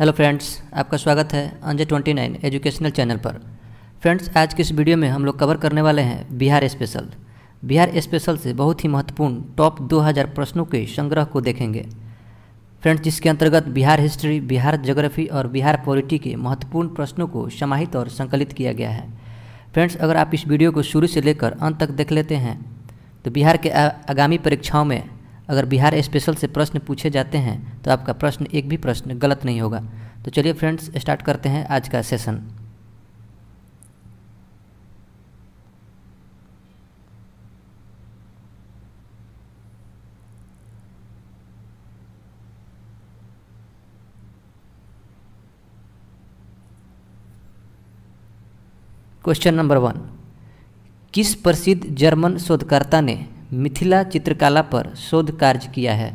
hello friends आपका स्वागत है अंजय 29 एजुकेशनल चैनल पर फ्रेंड्स आज के इस वीडियो में हम लोग कवर करने वाले हैं बिहार स्पेशल बिहार स्पेशल से बहुत ही महत्वपूर्ण टॉप 2000 प्रश्नों के संग्रह को देखेंगे फ्रेंड्स जिसके अंतर्गत बिहार हिस्ट्री बिहार ज्योग्राफी और बिहार पॉलिटी के महत्वपूर्ण प्रश्नों को समाहित और संकलित किया गया है फ्रेंड्स अगर आप इस वीडियो को शुरू से लेकर अंत तक देख लेते हैं तो बिहार के आगामी परीक्षाओं में अगर बिहार स्पेशल से प्रश्न पूछे जाते हैं तो आपका प्रश्न एक भी प्रश्न गलत नहीं होगा तो चलिए फ्रेंड्स स्टार्ट करते हैं आज का सेशन क्वेश्चन नंबर वन किस प्रसिद्ध जर्मन शोधकर्ता ने मिथिला चित्रकला पर शोध कार्य किया है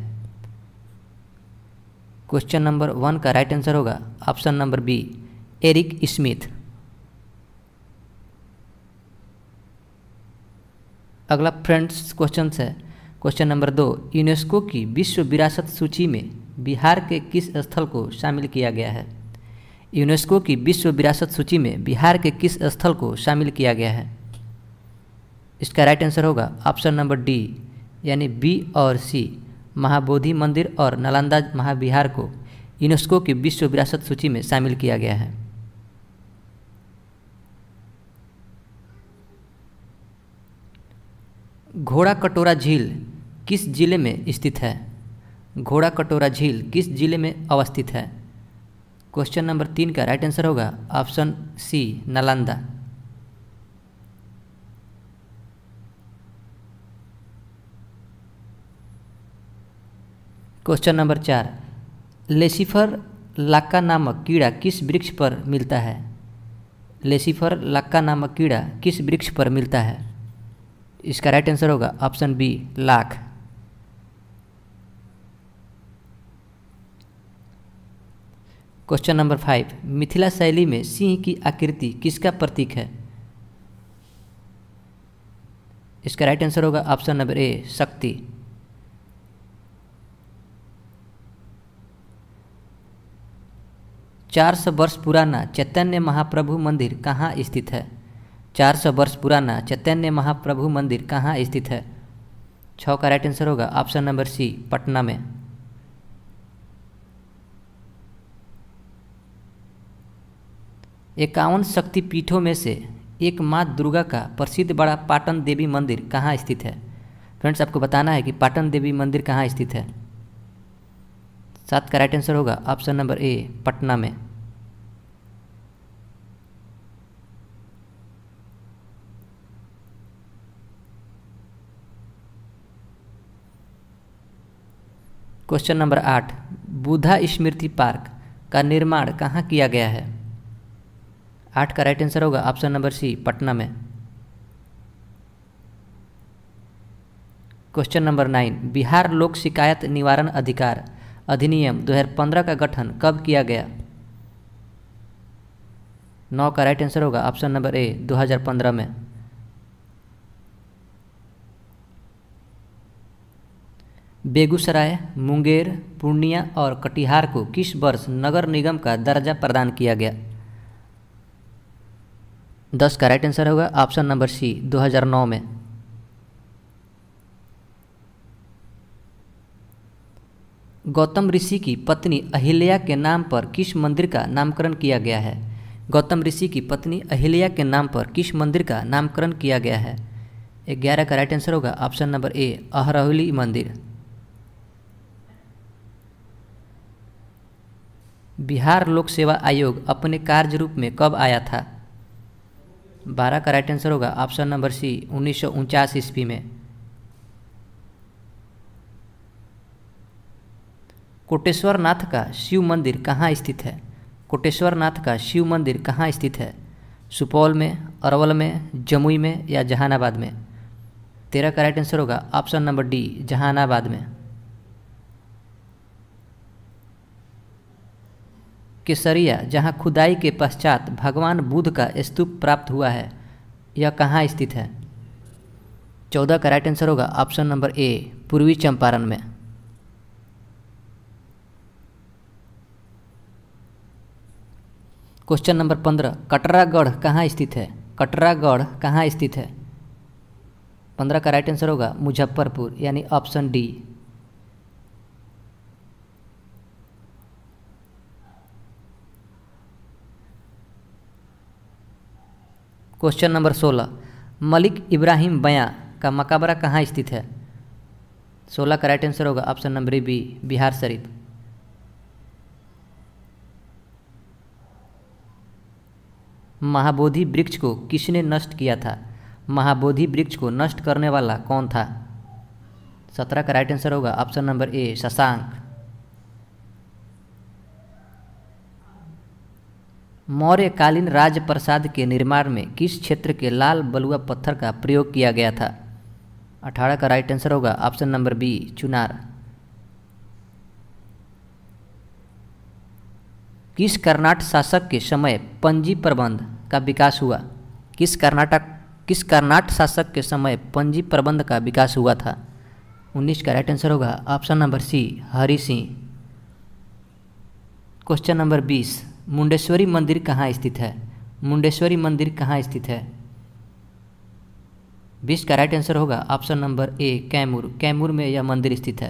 क्वेश्चन नंबर वन का राइट आंसर होगा option number B Eric Smith अगला फ्रेंड्स क्वेश्चन है क्वेश्चन नंबर दो यूनेस्को की विश्व विरासत सूची में बिहार के किस स्थल को शामिल किया गया है यूनेस्को की विश्व विरासत सूची में बिहार के किस स्थल को शामिल किया गया है इसका राइट आंसर होगा ऑप्शन नंबर डी यानी बी और सी महाबोधि मंदिर और नालंदा महाविहार को यूनेस्को की विश्व विरासत सूची में शामिल किया गया है घोड़ा कटोरा झील किस जिले में स्थित है घोड़ा कटोरा झील किस जिले में अवस्थित है क्वेश्चन नंबर तीन का राइट आंसर होगा option C Nalanda question number चार लेसिफर लाका नामक कीड़ा किस वृक्ष पर मिलता है लेसिफर लाका नामक कीड़ा किस वृक्ष पर मिलता है इसका राइट आंसर होगा ऑप्शन बी लाख क्वेश्चन नंबर फाइव मिथिला शैली में सिंह की आकृति किसका प्रतीक है इसका राइट आंसर होगा ऑप्शन नंबर ए शक्ति 400 वर्ष पुराना चैतन्य महाप्रभु मंदिर कहाँ स्थित है 400 वर्ष पुराना चैतन्य महाप्रभु मंदिर कहाँ स्थित है छः का राइट आंसर होगा ऑप्शन नंबर सी पटना में इक्यावन शक्तिपीठों में से एक माँ दुर्गा का प्रसिद्ध बड़ा पाटन देवी मंदिर कहाँ स्थित है फ्रेंड्स आपको बताना है कि पाटन देवी मंदिर कहाँ स्थित है सात का राइट आंसर होगा ऑप्शन नंबर ए पटना में क्वेश्चन नंबर आठ बुधा स्मृति पार्क का निर्माण कहाँ किया गया है आठ का राइट आंसर होगा ऑप्शन नंबर सी पटना में क्वेश्चन नंबर नाइन बिहार लोक शिकायत निवारण अधिकार अधिनियम 2015 का गठन कब किया गया नौ का राइट आंसर होगा ऑप्शन नंबर ए 2015 में बेगूसराय मुंगेर पूर्णिया और कटिहार को किस वर्ष नगर निगम का दर्जा प्रदान किया गया दस का राइट आंसर होगा ऑप्शन नंबर सी 2009 में गौतम ऋषि की पत्नी अहिल्या के नाम पर किस मंदिर का नामकरण किया गया है गौतम ऋषि की पत्नी अहिल्या के नाम पर किस मंदिर का नामकरण किया गया है ग्यारह का राइट आंसर होगा ऑप्शन नंबर ए अहरहली मंदिर बिहार लोक सेवा आयोग अपने कार्य रूप में कब आया था बारह का राइट आंसर होगा ऑप्शन नंबर सी उन्नीस सौ उनचास ईस्वी में कोटेश्वर नाथ का शिव मंदिर कहाँ स्थित है कोटेश्वर नाथ का शिव मंदिर कहाँ स्थित है सुपौल में अरवल में जमुई में या जहानाबाद में तेरह का राइट आंसर होगा ऑप्शन नंबर डी जहानाबाद में केसरिया जहाँ खुदाई के पश्चात भगवान बुद्ध का स्तूप प्राप्त हुआ है यह कहाँ स्थित है चौदह का राइट आंसर होगा ऑप्शन नंबर ए पूर्वी चंपारण में क्वेश्चन नंबर पंद्रह कटरागढ़ कहाँ स्थित है कटरागढ़ कहाँ स्थित है पंद्रह का राइट आंसर होगा मुजफ्फरपुर यानी ऑप्शन डी क्वेश्चन नंबर सोलह मलिक इब्राहिम बयां का मकबरा कहाँ स्थित है सोलह का राइट आंसर होगा option number B Bihar Sharif Mahabodhi वृक्ष को किसने नष्ट किया था महाबोधि वृक्ष को नष्ट करने वाला कौन था सत्रह का राइट आंसर होगा ऑप्शन नंबर ए शशांक मौर्यकालीन राजप्रसाद के निर्माण में किस क्षेत्र के लाल बलुआ पत्थर का प्रयोग किया गया था अठारह का राइट आंसर होगा ऑप्शन नंबर बी चुनार किस कर्नाटक शासक के समय पंजी प्रबंध का विकास हुआ किस कर्नाटक किस कर्नाटक शासक के समय पंजी प्रबंध का विकास हुआ था उन्नीस का राइट आंसर होगा option number C Hari Singh question number बीस मुंडेश्वरी मंदिर कहाँ स्थित है मुंडेश्वरी मंदिर कहाँ स्थित है बीस का राइट आंसर होगा option number A Kaimur Kaimur में यह मंदिर स्थित है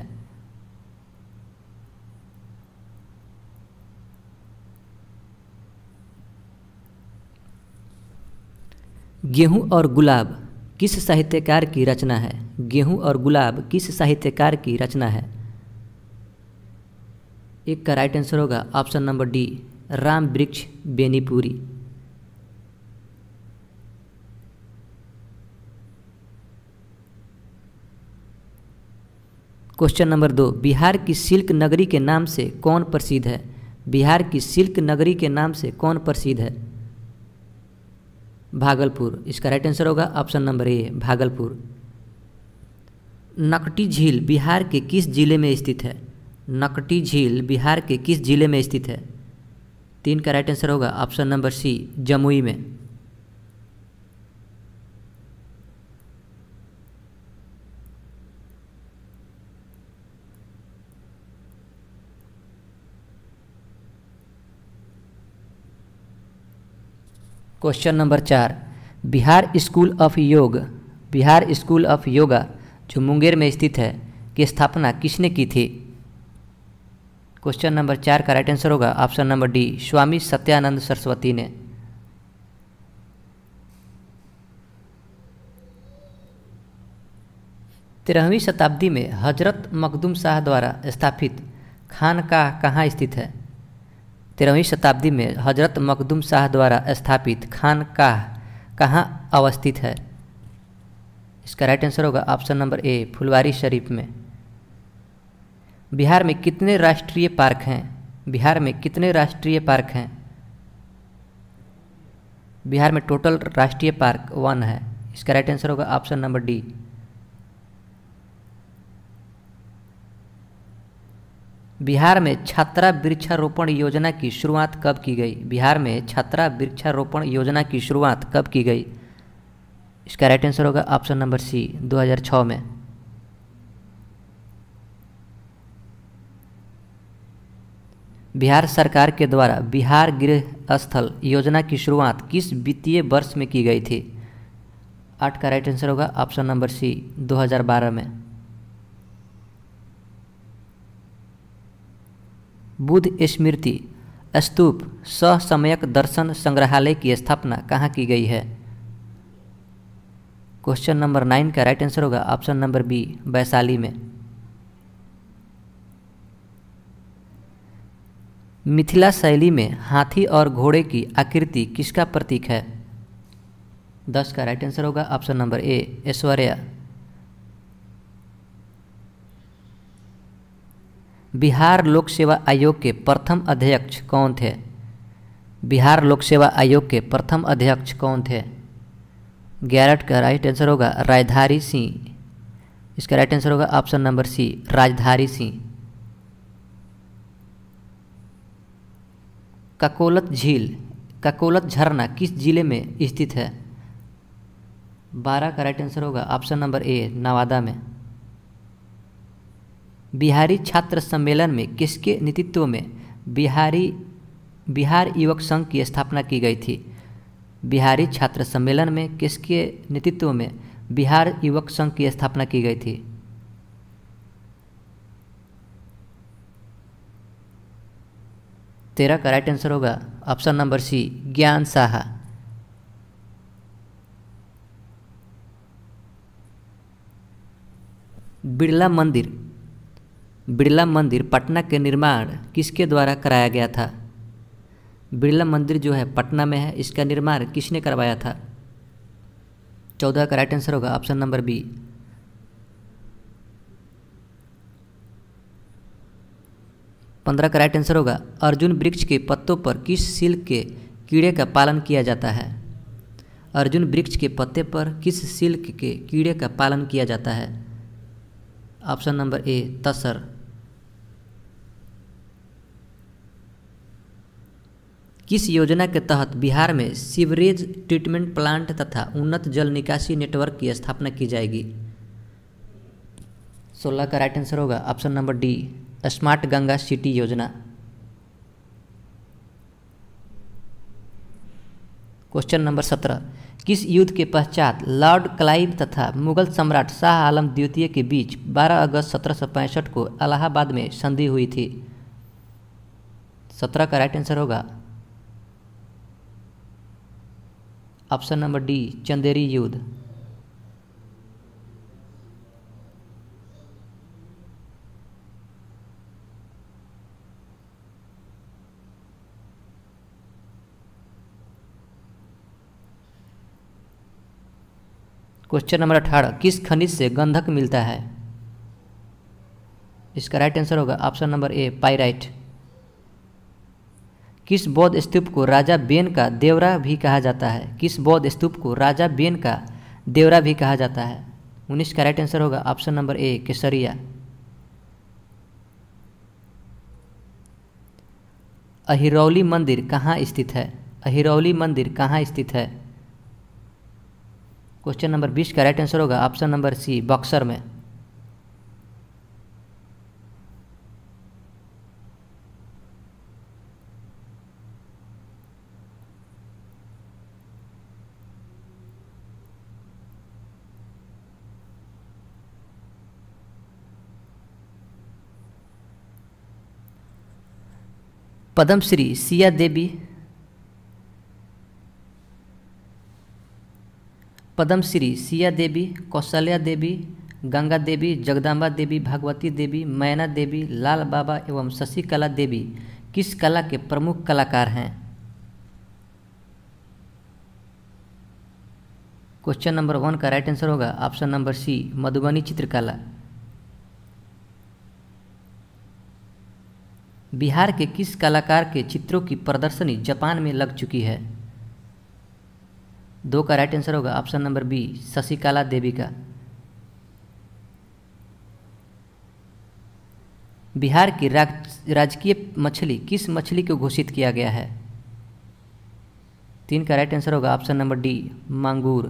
गेहूं और गुलाब किस साहित्यकार की रचना है गेहूं और गुलाब किस साहित्यकार की रचना है एक का राइट आंसर होगा option number D Ram Vriksh Benipuri question number दो बिहार की सिल्क नगरी के नाम से कौन प्रसिद्ध है बिहार की सिल्क नगरी के नाम से कौन प्रसिद्ध है भागलपुर इसका राइट आंसर होगा option number A Bhagalpur Nakti झील बिहार के किस जिले में स्थित है नकटी झील बिहार के किस जिले में स्थित है तीन का राइट आंसर होगा ऑप्शन नंबर सी जमुई में क्वेश्चन नंबर चार बिहार स्कूल ऑफ योग बिहार स्कूल ऑफ योगा जो मुंगेर में स्थित है की स्थापना किसने की थी क्वेश्चन नंबर चार का राइट आंसर होगा option number D Swami Satyanand Saraswati ने तेरहवीं शताब्दी में हजरत मखदूम शाह द्वारा स्थापित खानकाह कहाँ स्थित है तेरहवीं शताब्दी में हजरत मखदूम शाह द्वारा स्थापित खानकाह कहाँ अवस्थित है इसका राइट आंसर होगा option number A Phulwari Sharif में बिहार में कितने राष्ट्रीय पार्क हैं बिहार में कितने राष्ट्रीय पार्क हैं बिहार में टोटल राष्ट्रीय पार्क वन है इसका राइट आंसर होगा ऑप्शन नंबर डी बिहार में छात्रा वृक्षारोपण योजना की शुरुआत कब की गई बिहार में छात्रा वृक्षारोपण योजना की शुरुआत कब की गई इसका राइट आंसर होगा ऑप्शन नंबर सी 2006 में बिहार सरकार के द्वारा बिहार गृह स्थल योजना की शुरुआत किस वित्तीय वर्ष में की गई थी आठ का राइट आंसर होगा ऑप्शन नंबर सी 2012 में बुद्ध स्मृति स्तूप सहसमयक दर्शन संग्रहालय की स्थापना कहाँ की गई है क्वेश्चन नंबर नाइन का राइट आंसर होगा ऑप्शन नंबर बी वैशाली में मिथिला शैली में हाथी और घोड़े की आकृति किसका प्रतीक है दस का राइट आंसर होगा option number A Aishwarya Bihar Lok Seva आयोग के प्रथम अध्यक्ष कौन थे बिहार लोक सेवा आयोग के प्रथम अध्यक्ष कौन थे ग्यारह का राइट आंसर होगा राजधारी सिंह इसका राइट आंसर होगा option number C Rajdhari Singh Kakolat झील ककोलत झरना किस ज़िले में स्थित है बारह का राइट आंसर होगा ऑप्शन नंबर ए नवादा में बिहारी छात्र सम्मेलन में किसके नेतृत्व में बिहारी बिहार युवक संघ की स्थापना की गई थी बिहारी छात्र सम्मेलन में किसके नेतृत्व में बिहार युवक संघ की स्थापना की गई थी तेरह का राइट आंसर होगा option number C Gyan Saha Birla मंदिर बिरला मंदिर पटना के निर्माण किसके द्वारा कराया गया था बिरला मंदिर जो है पटना में है इसका निर्माण किसने करवाया था चौदह का राइट आंसर होगा ऑप्शन नंबर बी पंद्रह का राइट आंसर होगा अर्जुन वृक्ष के पत्तों पर किस सिल्क के कीड़े का पालन किया जाता है अर्जुन वृक्ष के पत्ते पर किस सिल्क के कीड़े का पालन किया जाता है ऑप्शन नंबर ए तसर किस योजना के तहत बिहार में सीवरेज ट्रीटमेंट प्लांट तथा उन्नत जल निकासी नेटवर्क की स्थापना की जाएगी सोलह का राइट आंसर होगा option number D smart Ganga city योजना क्वेश्चन नंबर सत्रह किस युद्ध के पश्चात लॉर्ड क्लाइव तथा मुगल सम्राट शाह आलम द्वितीय के बीच 12 अगस्त सत्रह को अलाहाबाद में संधि हुई थी सत्रह का राइट आंसर होगा ऑप्शन नंबर डी चंदेरी युद्ध क्वेश्चन नंबर अठारह किस खनिज से गंधक मिलता है इसका राइट आंसर होगा ऑप्शन नंबर ए पाइराइट किस बौद्ध स्तूप को राजा बेन का देवरा भी कहा जाता है किस बौद्ध स्तूप को राजा बेन का देवरा भी कहा जाता है उन्नीस का राइट आंसर होगा option number A Kesariya Ahirauli मंदिर कहाँ स्थित है अहिरौली मंदिर कहाँ स्थित है क्वेश्चन नंबर बीस का राइट आंसर होगा ऑप्शन नंबर सी बॉक्सर में पद्मश्री सिया देवी पद्मश्री सिया देवी कौशल्या देवी गंगा देवी जगदम्बा देवी भागवती देवी मैना देवी लाल बाबा एवं शशिकला देवी किस कला के प्रमुख कलाकार हैं क्वेश्चन नंबर वन का राइट आंसर होगा ऑप्शन नंबर सी मधुबनी चित्रकला बिहार के किस कलाकार के चित्रों की प्रदर्शनी जापान में लग चुकी है दो का राइट आंसर होगा option number B Shashikala Devi का बिहार की राजकीय मछली किस मछली को घोषित किया गया है तीन का राइट आंसर होगा ऑप्शन नंबर डी मांगूर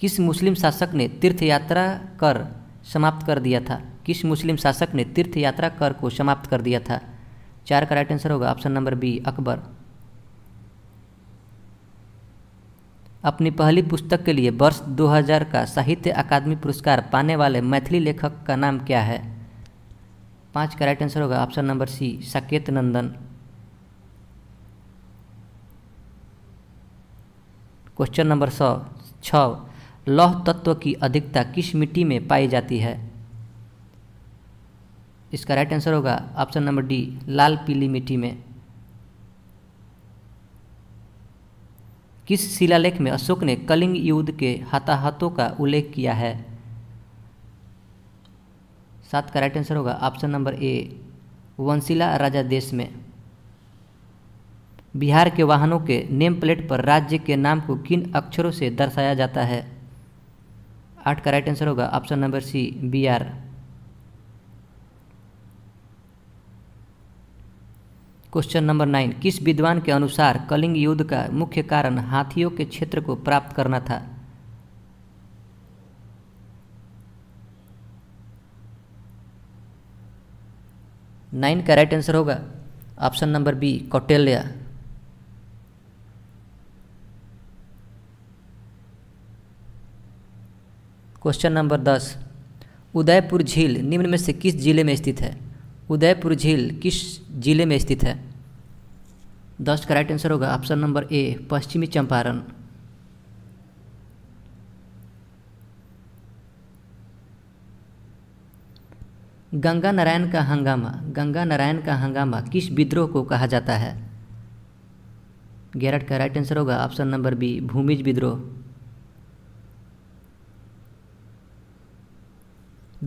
किस मुस्लिम शासक ने तीर्थ यात्रा कर समाप्त कर दिया था किस मुस्लिम शासक ने तीर्थ यात्रा कर को समाप्त कर दिया था चार का राइट आंसर होगा ऑप्शन नंबर बी अकबर अपनी पहली पुस्तक के लिए वर्ष 2000 का साहित्य अकादमी पुरस्कार पाने वाले मैथिली लेखक का नाम क्या है पाँच का राइट आंसर होगा option number C Saket Nandan question number सौ छ लौह तत्व की अधिकता किस मिट्टी में पाई जाती है इसका राइट आंसर होगा ऑप्शन नंबर डी लाल पीली मिट्टी में किस शिलालेख में अशोक ने कलिंग युद्ध के हताहतों का उल्लेख किया है सात का राइट आंसर होगा ऑप्शन नंबर ए वंशिला राजा देश में बिहार के वाहनों के नेम प्लेट पर राज्य के नाम को किन अक्षरों से दर्शाया जाता है आठ का राइट आंसर होगा option number C B R question number nine किस विद्वान के अनुसार कलिंग युद्ध का मुख्य कारण हाथियों के क्षेत्र को प्राप्त करना था नाइन का राइट आंसर होगा option number B Kautilya question number दस उदयपुर झील निम्न में से किस जिले में स्थित है उदयपुर झील किस जिले में स्थित है दस का राइट आंसर होगा ऑप्शन नंबर ए पश्चिमी चंपारण गंगा नारायण का हंगामा गंगा नारायण का हंगामा किस विद्रोह को कहा जाता है गैरट का राइट आंसर होगा ऑप्शन नंबर बी भूमिज विद्रोह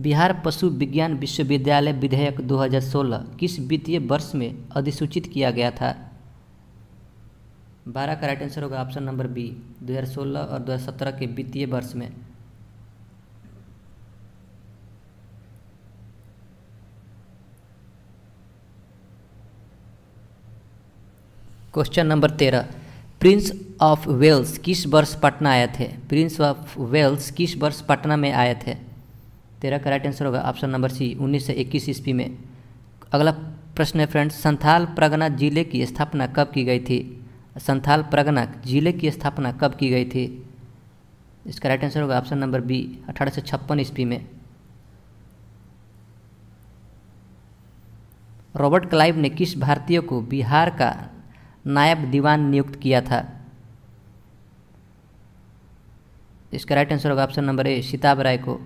बिहार पशु विज्ञान विश्वविद्यालय विधेयक 2016 किस वित्तीय वर्ष में अधिसूचित किया गया था बारह का राइट आंसर होगा ऑप्शन नंबर बी 2016 और 2017 के वित्तीय वर्ष में क्वेश्चन नंबर तेरह प्रिंस ऑफ वेल्स किस वर्ष पटना आए थे प्रिंस ऑफ वेल्स किस वर्ष पटना में आए थे तेरह का राइट आंसर होगा ऑप्शन नंबर सी उन्नीस सौ इक्कीस ईस्वी में अगला प्रश्न है फ्रेंड्स संथाल प्रगना जिले की स्थापना कब की गई थी संथाल प्रगना जिले की स्थापना कब की गई थी इसका राइट आंसर होगा ऑप्शन नंबर बी अठारह सौ छप्पन ईस्वी में रॉबर्ट क्लाइव ने किस भारतीय को बिहार का नायब दीवान नियुक्त किया था इसका राइट आंसर होगा option number A Sitab Rai को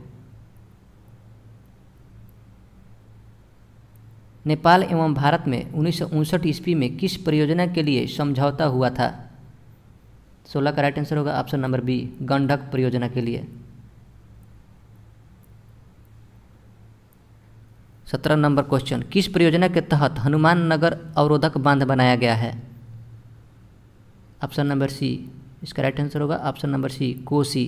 नेपाल एवं भारत में उन्नीस ईस्वी में किस परियोजना के लिए समझौता हुआ था सोलह का राइट आंसर होगा ऑप्शन नंबर बी गंडक परियोजना के लिए सत्रह नंबर क्वेश्चन किस परियोजना के तहत हनुमान नगर अवरोधक बांध बनाया गया है ऑप्शन नंबर सी इसका राइट आंसर होगा option number C Kosi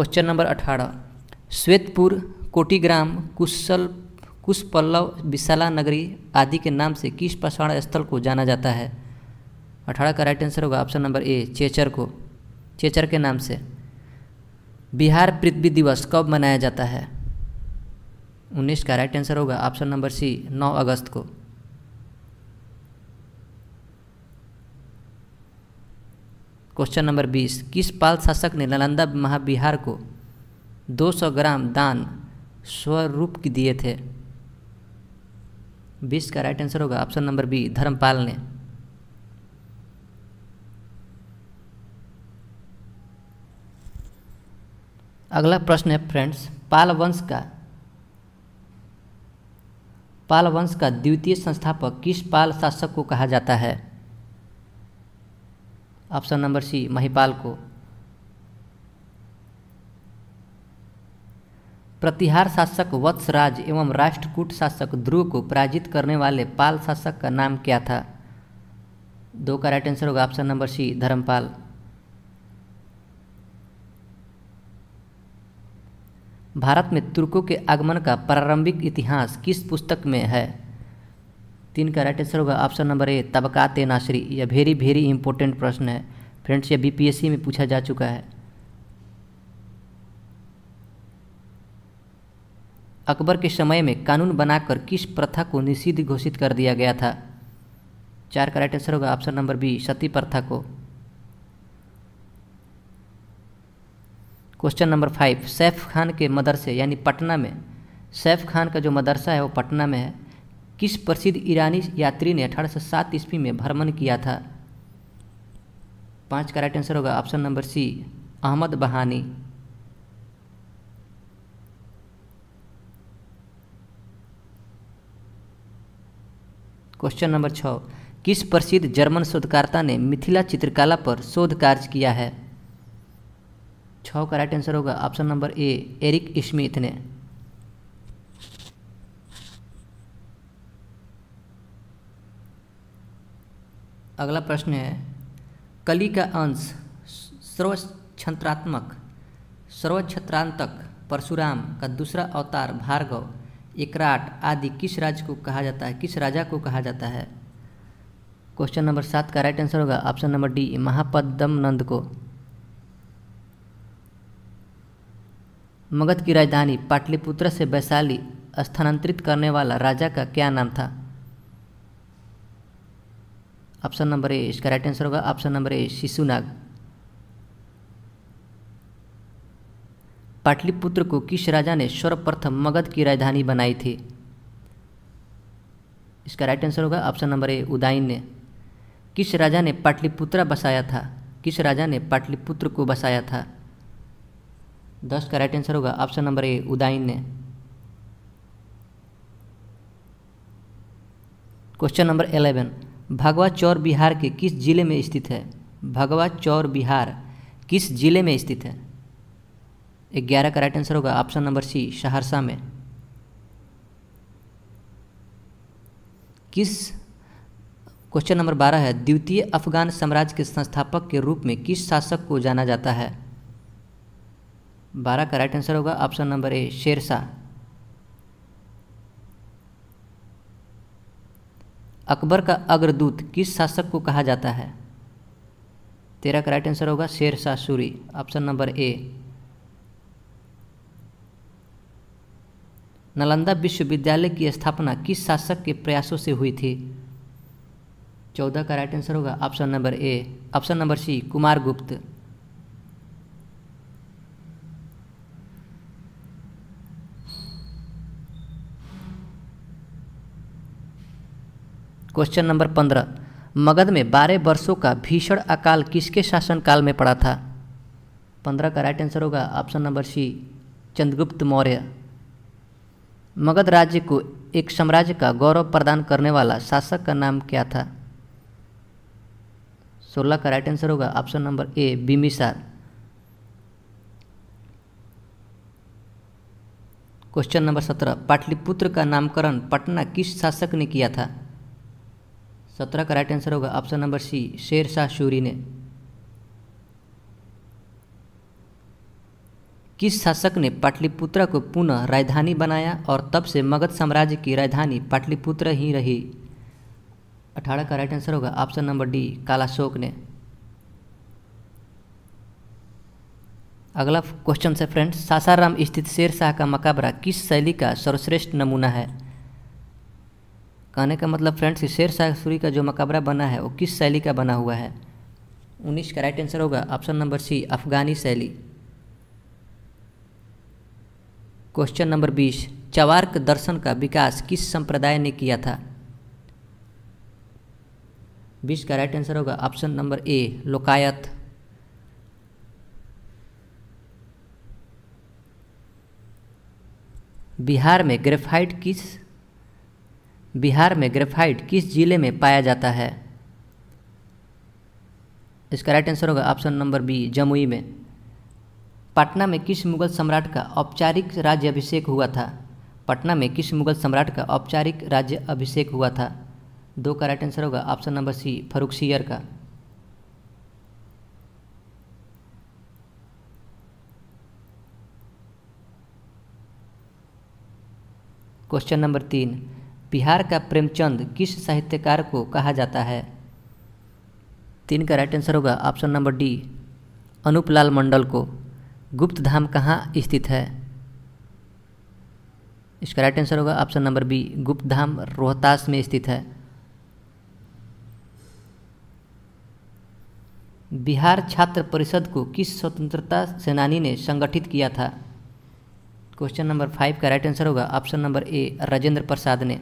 question number अठारह श्वेतपुर कोटीग्राम कुशल कुशपल्लव विशाला नगरी आदि के नाम से किस पषाण स्थल को जाना जाता है अठारह का राइट आंसर होगा ऑप्शन नंबर ए चेचर को चेचर के नाम से बिहार पृथ्वी दिवस कब मनाया जाता है उन्नीस का राइट आंसर होगा ऑप्शन नंबर सी नौ अगस्त को क्वेश्चन नंबर बीस किस पाल शासक ने नालंदा महाविहार को 200 ग्राम दान स्वरूप दिए थे बीस का राइट आंसर होगा ऑप्शन नंबर बी धर्मपाल ने अगला प्रश्न है फ्रेंड्स पाल वंश का पाल वंश का द्वितीय संस्थापक किस पाल शासक को कहा जाता है ऑप्शन नंबर सी महिपाल को प्रतिहार शासक वत्सराज एवं राष्ट्रकूट शासक ध्रुव को पराजित करने वाले पाल शासक का नाम क्या था दो का राइट आंसर होगा option number C Dharmapal Bharat में तुर्कों के आगमन का प्रारंभिक इतिहास किस पुस्तक में है तीन का राइट आंसर होगा option number A Tabaqat Nasiri यह वेरी वेरी इंपॉर्टेंट प्रश्न है फ्रेंड्स यह बीपीएससी में पूछा जा चुका है अकबर के समय में कानून बनाकर किस प्रथा को निषिद्ध घोषित कर दिया गया था चार का राइट आंसर होगा ऑप्शन नंबर बी सती प्रथा को question number five Saif Khan के मदरसे यानी पटना में सैफ खान का जो मदरसा है वो पटना में है किस प्रसिद्ध ईरानी यात्री ने अठारह सौ सात ईस्वी में भ्रमण किया था पांच का राइट आंसर होगा option number C Ahmad Bahani question number छ किस प्रसिद्ध जर्मन शोधकर्ता ने मिथिला चित्रकला पर शोध कार्य किया है छ का राइट आंसर होगा option number A Eric Smith ने अगला प्रश्न है कली का अंश सर्वक्षत्रात्मक सर्वक्षत्रांतक परशुराम का दूसरा अवतार भार्गव एकराट आदि किस राज्य को कहा जाता है किस राजा को कहा जाता है क्वेश्चन नंबर सात का राइट आंसर होगा option number D Mahapadma Nanda को मगध की राजधानी पाटलिपुत्र से वैशाली स्थानांतरित करने वाला राजा का क्या नाम था ऑप्शन नंबर ए इसका राइट आंसर होगा option number A Shishunag Pataliputra को किस राजा ने सर्वप्रथम मगध की राजधानी बनाई थी इसका राइट आंसर होगा ऑप्शन नंबर ए उदाइन ने किस राजा ने पाटलिपुत्र बसाया था किस राजा ने पाटलिपुत्र को बसाया था दस का राइट आंसर होगा ऑप्शन नंबर ए उदाइन ने क्वेश्चन नंबर एलेवन भगवा चौर बिहार के किस जिले में स्थित है भगवा चौर बिहार किस जिले में स्थित है ग्यारह का राइट आंसर होगा ऑप्शन नंबर सी सहरसा में किस क्वेश्चन नंबर बारह है द्वितीय अफगान साम्राज्य के संस्थापक के रूप में किस शासक को जाना जाता है बारह का राइट आंसर होगा option number A Shershah Akbar का अग्रदूत किस शासक को कहा जाता है तेरह का राइट आंसर होगा Sher Shah Suri option number A Nalanda विश्वविद्यालय की स्थापना किस शासक के प्रयासों से हुई थी चौदह का राइट आंसर होगा option number A option number C Kumar Gupta question number पंद्रह मगध में बारह वर्षों का भीषण अकाल किसके शासनकाल में पड़ा था पंद्रह का राइट आंसर होगा option number C Chandragupta Maurya Magadh राज्य को एक साम्राज्य का गौरव प्रदान करने वाला शासक का नाम क्या था सोलह का राइट आंसर होगा option number A Bimisar question number सत्रह पाटलिपुत्र का नामकरण पटना किस शासक ने किया था सत्रह का राइट आंसर होगा option number C Sher Shah शूरी ने किस शासक ने पाटलिपुत्र को पुनः राजधानी बनाया और तब से मगध साम्राज्य की राजधानी पाटलिपुत्र ही रही अठारह का राइट आंसर होगा ऑप्शन नंबर डी कालाशोक ने अगला क्वेश्चन से फ्रेंड्स सासाराम स्थित शेर शाह का मकाबरा किस शैली का सर्वश्रेष्ठ नमूना है कहने का मतलब फ्रेंड्स शेर शाह सूरी का जो मकबरा बना है वो किस शैली का बना हुआ है उन्नीस का राइट आंसर होगा ऑप्शन नंबर सी अफगानी शैली क्वेश्चन नंबर बीस चवार्क दर्शन का विकास किस संप्रदाय ने किया था बीस का राइट आंसर होगा option number A Lokayat Bihar में ग्रेफाइट किस बिहार में ग्रेफाइट किस जिले में पाया जाता है इसका राइट आंसर होगा ऑप्शन नंबर बी जमुई में पटना में किस मुगल सम्राट का औपचारिक राज्य अभिषेक हुआ था पटना में किस मुगल सम्राट का औपचारिक राज्य अभिषेक हुआ था दो का राइट आंसर होगा ऑप्शन नंबर सी फरुखसियर का क्वेश्चन नंबर तीन बिहार का प्रेमचंद किस साहित्यकार को कहा जाता है तीन का राइट आंसर होगा option number D Anuplal Mandal को गुप्त धाम कहाँ स्थित है इसका राइट आंसर होगा option number B Gupta Dham Rohtas में स्थित है बिहार छात्र परिषद को किस स्वतंत्रता सेनानी ने संगठित किया था क्वेश्चन नंबर फाइव का राइट आंसर होगा option number A Rajendra Prasad ने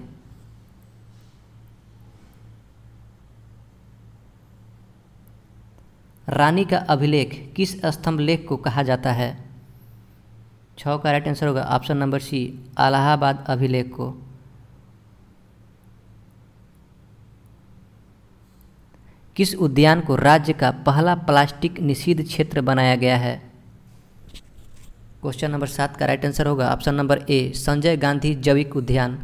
रानी का अभिलेख किस स्तंभ लेख को कहा जाता है छ का राइट आंसर होगा ऑप्शन नंबर सी अलाहाबाद अभिलेख को किस उद्यान को राज्य का पहला प्लास्टिक निषिद्ध क्षेत्र बनाया गया है क्वेश्चन नंबर सात का राइट आंसर होगा option number A Sanjay Gandhi जैविक उद्यान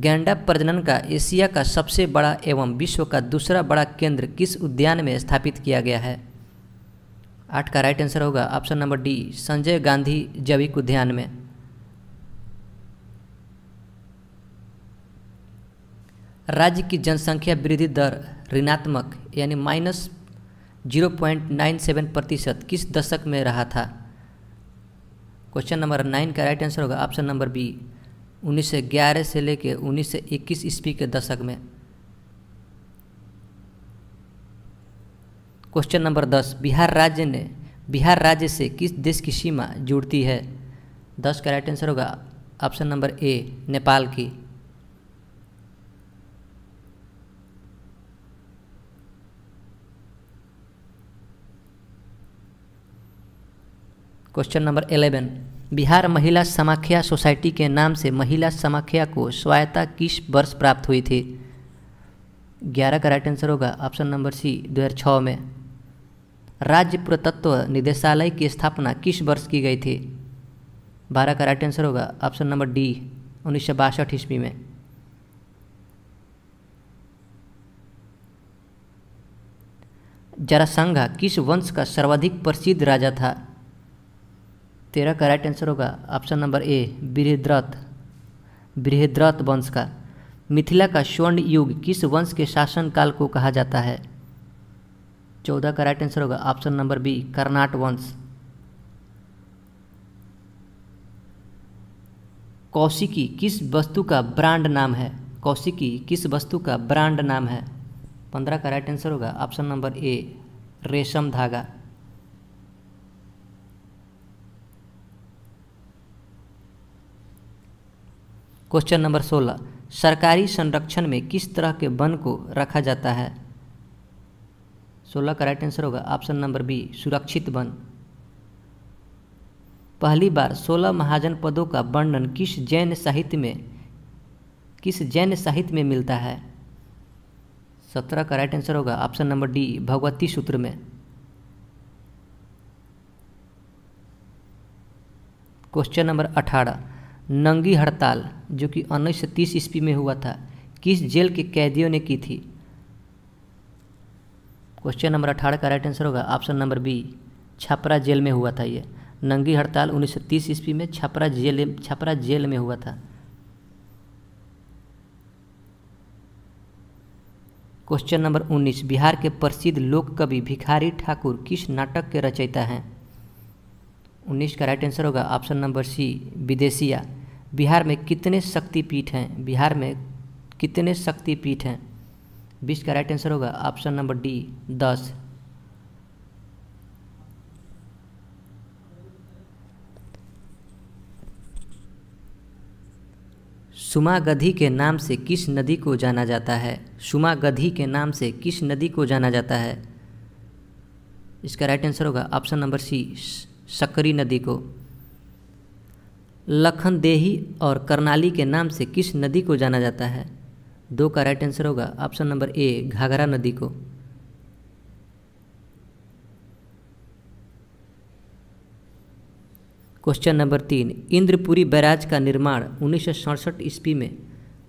गैंडा प्रजनन का एशिया का सबसे बड़ा एवं विश्व का दूसरा बड़ा केंद्र किस उद्यान में स्थापित किया गया है आठ का राइट आंसर होगा option number D Sanjay Gandhi जैविक उद्यान में राज्य की जनसंख्या वृद्धि दर ऋणात्मक यानी minus zero point nine seven प्रतिशत किस दशक में रहा था क्वेश्चन नंबर नाइन का राइट आंसर होगा ऑप्शन नंबर बी 1911 से लेकर 1921 ईस्वी के दशक में क्वेश्चन नंबर दस बिहार राज्य ने बिहार राज्य से किस देश की सीमा जुड़ती है दस का राइट आंसर होगा ऑप्शन नंबर ए नेपाल की क्वेश्चन नंबर एलेवन बिहार महिला समाख्या सोसाइटी के नाम से महिला समाख्या को स्वायत्ता किस वर्ष प्राप्त हुई थी ग्यारह का राइट आंसर होगा ऑप्शन नंबर सी 2006 में राज्य पुरातत्व निदेशालय की स्थापना किस वर्ष की गई थी बारह का राइट आंसर होगा ऑप्शन नंबर डी उन्नीस सौ बासठ ईस्वी में जरासंघा किस वंश का सर्वाधिक प्रसिद्ध राजा था तेरह का राइट आंसर होगा option number A Brihadratha Brihadratha वंश का मिथिला का स्वर्ण युग किस वंश के शासनकाल को कहा जाता है चौदह का राइट आंसर होगा ऑप्शन नंबर बी कर्नाट वंश कौशिकी किस वस्तु का ब्रांड नाम है कौशिकी किस वस्तु का ब्रांड नाम है पंद्रह का राइट आंसर होगा ऑप्शन नंबर ए रेशम धागा क्वेश्चन नंबर सोलह सरकारी संरक्षण में किस तरह के वन को रखा जाता है सोलह का राइट आंसर होगा ऑप्शन नंबर बी सुरक्षित वन पहली बार सोलह महाजन पदों का वर्णन किस जैन साहित्य में किस जैन साहित्य में मिलता है सत्रह का राइट आंसर होगा option number D Bhagavati Sutra में क्वेश्चन नंबर अठारह नंगी हड़ताल जो कि उन्नीस सौ तीस ईस्वी में हुआ था किस जेल के कैदियों ने की थी क्वेश्चन नंबर अठारह का राइट आंसर होगा option number B Chhapra jail में हुआ था ये नंगी हड़ताल 1930 ईस्वी में छपरा जेल छपरा जेल में हुआ था क्वेश्चन नंबर 19 बिहार के प्रसिद्ध लोक कवि भिखारी ठाकुर किस नाटक के रचयिता हैं 19 का राइट आंसर होगा option number C Bidesiya Bihar में कितने शक्तिपीठ हैं बिहार में कितने शक्तिपीठ हैं बीस का राइट आंसर होगा ऑप्शन नंबर डी दस सुमा गधी के नाम से किस नदी को जाना जाता है सुमा गधी के नाम से किस नदी को जाना जाता है इसका राइट आंसर होगा ऑप्शन नंबर सी सकरी नदी को लखनदेही और करनाली के नाम से किस नदी को जाना जाता है दो का राइट आंसर होगा ऑप्शन नंबर ए घाघरा नदी को क्वेश्चन नंबर तीन इंद्रपुरी बैराज का निर्माण उन्नीस सौ ईस्वी में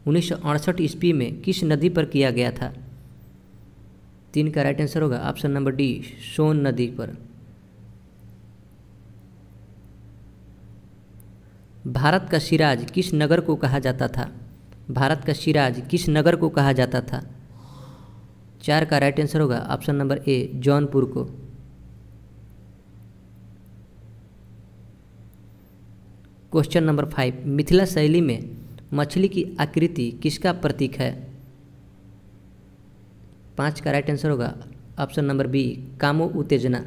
उन्नीस सौ ईस्वी में किस नदी पर किया गया था तीन का राइट आंसर होगा ऑप्शन नंबर डी सोन नदी पर भारत का सिराज किस नगर को कहा जाता था भारत का सिराज किस नगर को कहा जाता था चार का राइट आंसर होगा ऑप्शन नंबर ए जौनपुर को क्वेश्चन नंबर फाइव मिथिला शैली में मछली की आकृति किसका प्रतीक है पाँच का राइट आंसर होगा ऑप्शन नंबर बी कामो उत्तेजना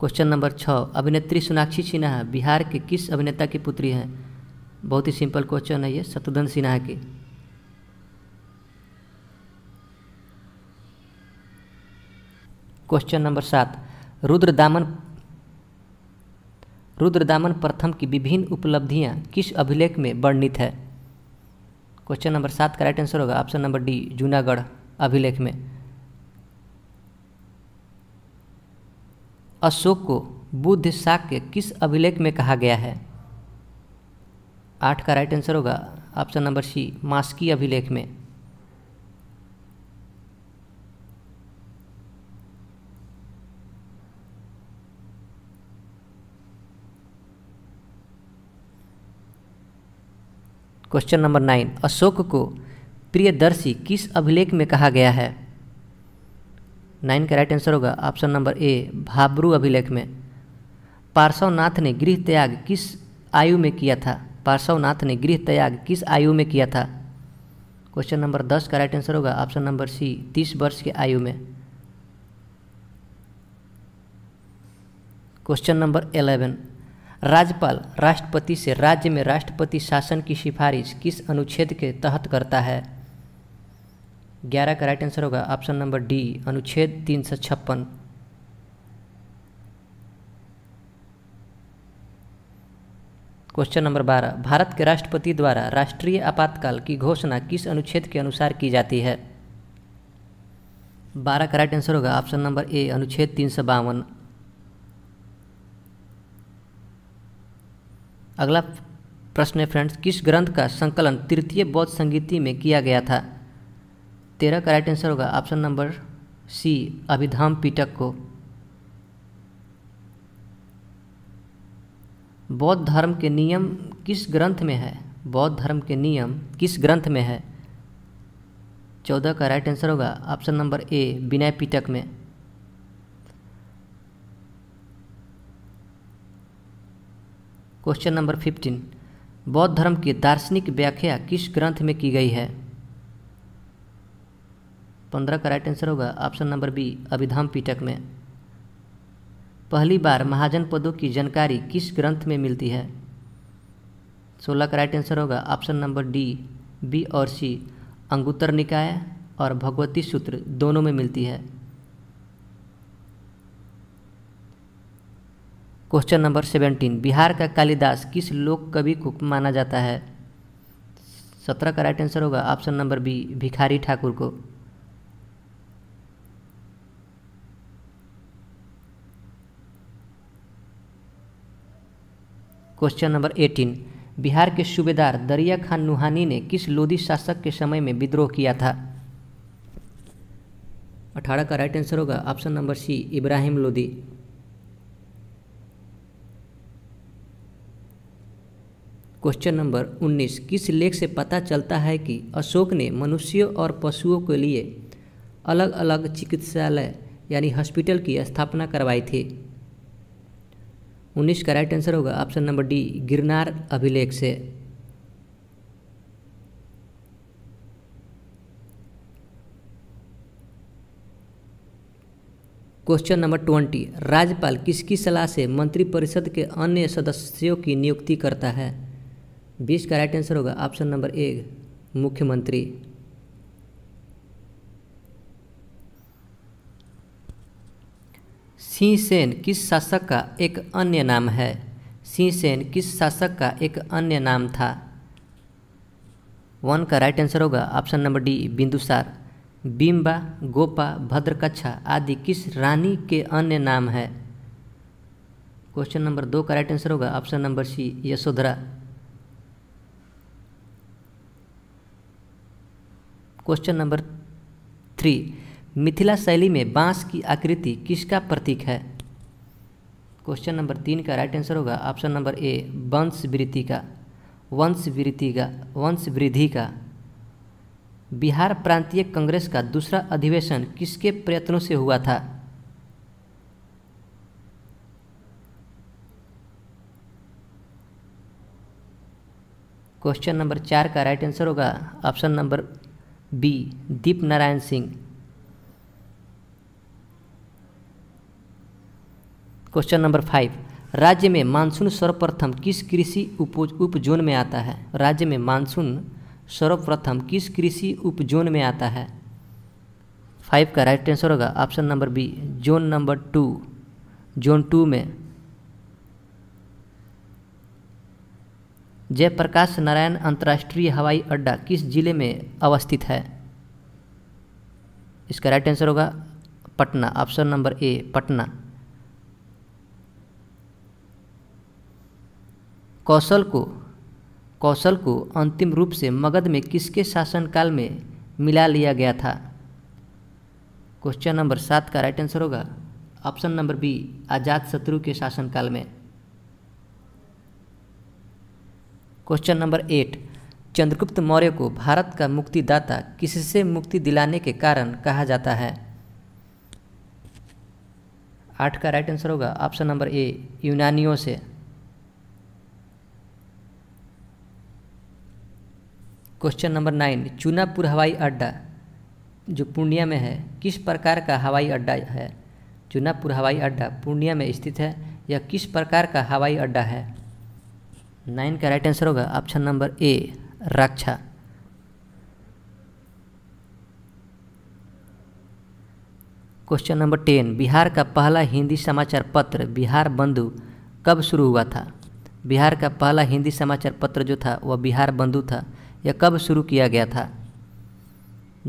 क्वेश्चन नंबर छः अभिनेत्री सोनाक्षी सिन्हा बिहार के किस अभिनेता की पुत्री हैं बहुत ही सिंपल क्वेश्चन है ये शत्रुघ्न सिन्हा की क्वेश्चन नंबर सात रुद्र दामन रुद्र दामन प्रथम की विभिन्न उपलब्धियां किस अभिलेख में वर्णित है क्वेश्चन नंबर सात का राइट आंसर होगा ऑप्शन नंबर डी जूनागढ़ अभिलेख में अशोक को बुद्ध शाक्य किस अभिलेख में कहा गया है आठ का राइट आंसर होगा ऑप्शन नंबर सी मास्की अभिलेख में क्वेश्चन नंबर नाइन अशोक को प्रियदर्शी किस अभिलेख में कहा गया है नाइन का राइट आंसर होगा ऑप्शन नंबर ए भाबरू अभिलेख में पार्श्वनाथ ने गृह त्याग किस आयु में किया था पार्श्वनाथ ने गृह त्याग किस आयु में किया था क्वेश्चन नंबर दस का राइट आंसर होगा ऑप्शन नंबर सी तीस वर्ष की आयु में क्वेश्चन नंबर एलेवन राज्यपाल राष्ट्रपति से राज्य में राष्ट्रपति शासन की सिफारिश किस अनुच्छेद के तहत करता है ग्यारह का राइट आंसर होगा ऑप्शन नंबर डी अनुच्छेद तीन सौ छप्पन क्वेश्चन नंबर बारह भारत के राष्ट्रपति द्वारा राष्ट्रीय आपातकाल की घोषणा किस अनुच्छेद के अनुसार की जाती है बारह का राइट आंसर होगा ऑप्शन नंबर ए अनुच्छेद तीन सौ बावन अगला प्रश्न है फ्रेंड्स किस ग्रंथ का संकलन तृतीय बौद्ध संगीति में किया गया था तेरह का राइट आंसर होगा option number C Abhidhamma Pitaka को बौद्ध धर्म के नियम किस ग्रंथ में है बौद्ध धर्म के नियम किस ग्रंथ में है चौदह का राइट आंसर होगा option number A Vinaya Pitaka में क्वेश्चन नंबर फिफ्टीन बौद्ध धर्म की दार्शनिक व्याख्या किस ग्रंथ में की गई है पंद्रह का राइट आंसर होगा option number B Abhidhamma Pitaka में पहली बार महाजन पदों की जानकारी किस ग्रंथ में मिलती है सोलह का राइट आंसर होगा ऑप्शन नंबर डी बी और सी अंगुत्तर निकाय और भगवती सूत्र दोनों में मिलती है क्वेश्चन नंबर सेवेंटीन बिहार का कालिदास किस लोक कवि को माना जाता है सत्रह का राइट आंसर होगा option number B Bhikhari Thakur को क्वेश्चन नंबर एटीन बिहार के सूबेदार दरिया खान नुहानी ने किस लोधी शासक के समय में विद्रोह किया था अठारह का राइट आंसर होगा option number C Ibrahim Lodi question number 19 किस लेख से पता चलता है कि अशोक ने मनुष्यों और पशुओं के लिए अलग अलग चिकित्सालय यानी हॉस्पिटल की स्थापना करवाई थी उन्नीस का राइट आंसर होगा ऑप्शन नंबर डी गिरनार अभिलेख से क्वेश्चन नंबर ट्वेंटी राज्यपाल किसकी सलाह से मंत्रिपरिषद के अन्य सदस्यों की नियुक्ति करता है बीस का राइट आंसर होगा ऑप्शन नंबर ए मुख्यमंत्री सिंहसेन किस शासक का एक अन्य नाम है सिंहसेन किस शासक का एक अन्य नाम था वन का राइट आंसर होगा option number D Bindusara Bimba Gopa Bhadrakaccha आदि किस रानी के अन्य नाम है क्वेश्चन नंबर दो का राइट आंसर होगा option number C Yashodhara question number three Mithila शैली में बांस की आकृति किसका प्रतीक है क्वेश्चन नंबर तीन का राइट आंसर होगा ऑप्शन नंबर ए वंश वृत्ति का वंश वृत्ति का वंश वृद्धि का बिहार प्रांतीय कांग्रेस का दूसरा अधिवेशन किसके प्रयत्नों से हुआ था क्वेश्चन नंबर चार का राइट आंसर होगा option number B Deep Narayan Singh question number five राज्य में मानसून सर्वप्रथम किस कृषि उप उपजोन में आता है राज्य में मानसून सर्वप्रथम किस कृषि उपजोन में आता है फाइव का राइट आंसर होगा option number B zone number two zone two में जयप्रकाश नारायण अंतर्राष्ट्रीय हवाई अड्डा किस जिले में अवस्थित है इसका राइट आंसर होगा Patna option number A Patna Kaushal को कौशल को अंतिम रूप से मगध में किसके शासनकाल में मिला लिया गया था क्वेश्चन नंबर सात का राइट आंसर होगा option number B Ajatashatru के शासनकाल में question number eight Chandragupta Maurya को भारत का मुक्तिदाता किससे मुक्ति दिलाने के कारण कहा जाता है आठ का राइट आंसर होगा ऑप्शन नंबर ए यूनानियों से क्वेश्चन नंबर नाइन चूनापुर हवाई अड्डा जो पूर्णिया में है किस प्रकार का हवाई अड्डा है चूनापुर हवाई अड्डा पूर्णिया में स्थित है या किस प्रकार का हवाई अड्डा है नाइन का राइट आंसर होगा ऑप्शन नंबर ए रक्षा क्वेश्चन नंबर टेन बिहार का पहला हिंदी समाचार पत्र बिहार बंधु कब शुरू हुआ था बिहार का पहला हिंदी समाचार पत्र जो था वह बिहार बंधु था या कब शुरू किया गया था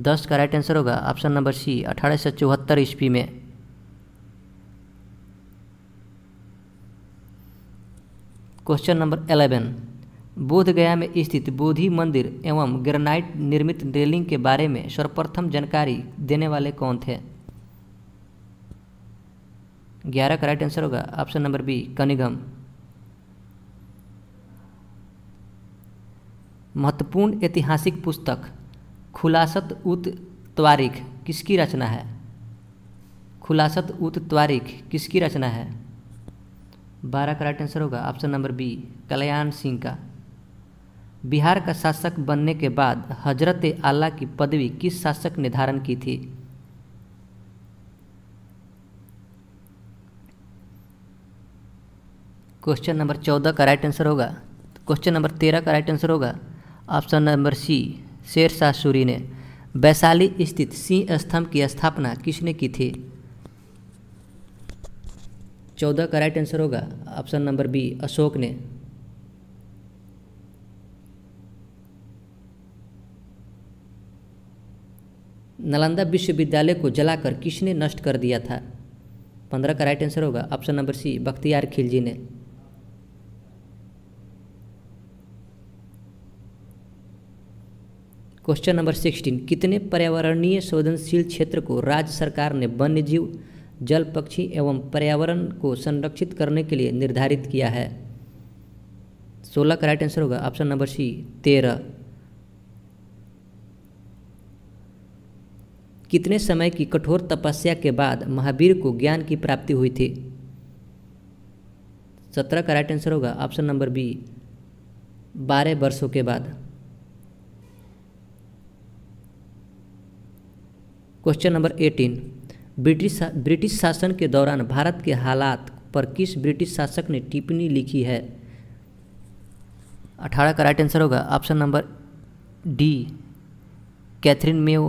दस का राइट आंसर होगा ऑप्शन नंबर सी अठारह सौ चौहत्तर ईस्वी में क्वेश्चन नंबर एलेवन बोध गया में स्थित बोधि मंदिर एवं ग्रेनाइट निर्मित रेलिंग के बारे में सर्वप्रथम जानकारी देने वाले कौन थे ग्यारह का राइट आंसर होगा ऑप्शन नंबर बी कनिगम महत्वपूर्ण ऐतिहासिक पुस्तक खुलासत उत त्वारिख किसकी रचना है खुलासत उत त्वारिख किसकी रचना है बारह का राइट आंसर होगा option number B Kalyan Singh का बिहार का शासक बनने के बाद हजरत आला की पदवी किस शासक ने धारण की थी क्वेश्चन नंबर चौदह का राइट आंसर होगा क्वेश्चन नंबर तेरह का राइट आंसर होगा option number C Sher Shah Suri ने वैशाली स्थित सिंह स्तंभ की स्थापना किसने की थी चौदह का राइट आंसर होगा ऑप्शन नंबर बी अशोक ने नालंदा विश्वविद्यालय को जलाकर किसने नष्ट कर दिया था पंद्रह का राइट आंसर होगा option number C Bakhtiyar Khilji ने क्वेश्चन नंबर सिक्सटीन कितने पर्यावरणीय संवेदनशील क्षेत्र को राज्य सरकार ने वन्यजीव जल पक्षी एवं पर्यावरण को संरक्षित करने के लिए निर्धारित किया है सोलह का राइट आंसर होगा ऑप्शन नंबर सी तेरह कितने समय की कठोर तपस्या के बाद महावीर को ज्ञान की प्राप्ति हुई थी सत्रह का राइट आंसर होगा ऑप्शन नंबर बी बारह वर्षों के बाद question number eighteen British British शासन के दौरान भारत के हालात पर किस ब्रिटिश शासक ने टिप्पणी लिखी है अठारह का राइट आंसर होगा option number D Katherine Mayo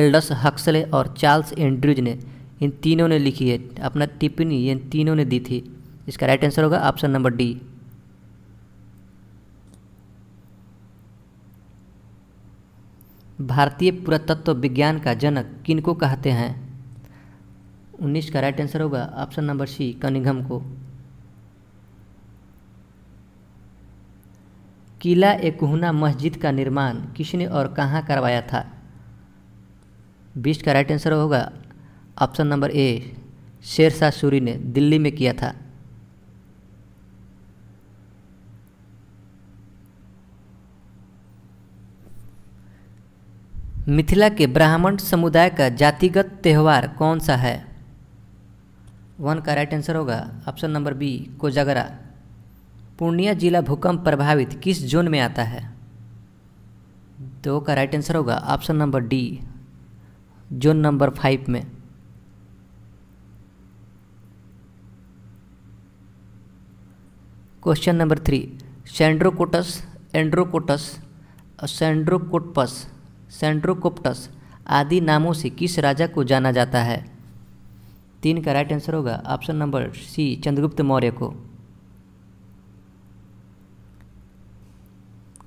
Aldous Huxley और चार्ल्स एंड्रूज ने इन तीनों ने लिखी है अपना टिप्पणी इन तीनों ने दी थी इसका राइट आंसर होगा ऑप्शन नंबर डी भारतीय पुरातत्व विज्ञान का जनक किनको कहते हैं उन्नीस का राइट आंसर होगा ऑप्शन नंबर सी कनिघम को किला एकुहना मस्जिद का निर्माण किसने और कहाँ करवाया था बीस का राइट आंसर होगा option number A Shershah Suri ने दिल्ली में किया था मिथिला के ब्राह्मण समुदाय का जातिगत त्यौहार कौन सा है वन का राइट आंसर होगा option number B Kojagara Purnia जिला भूकंप प्रभावित किस जोन में आता है दो का राइट आंसर होगा option number D zone number five में question number three Sandrocottus Androcottus और सेंड्रोकोटपस सेंड्रोकोप्टस आदि नामों से किस राजा को जाना जाता है तीन का राइट आंसर होगा option number C Chandragupta Maurya को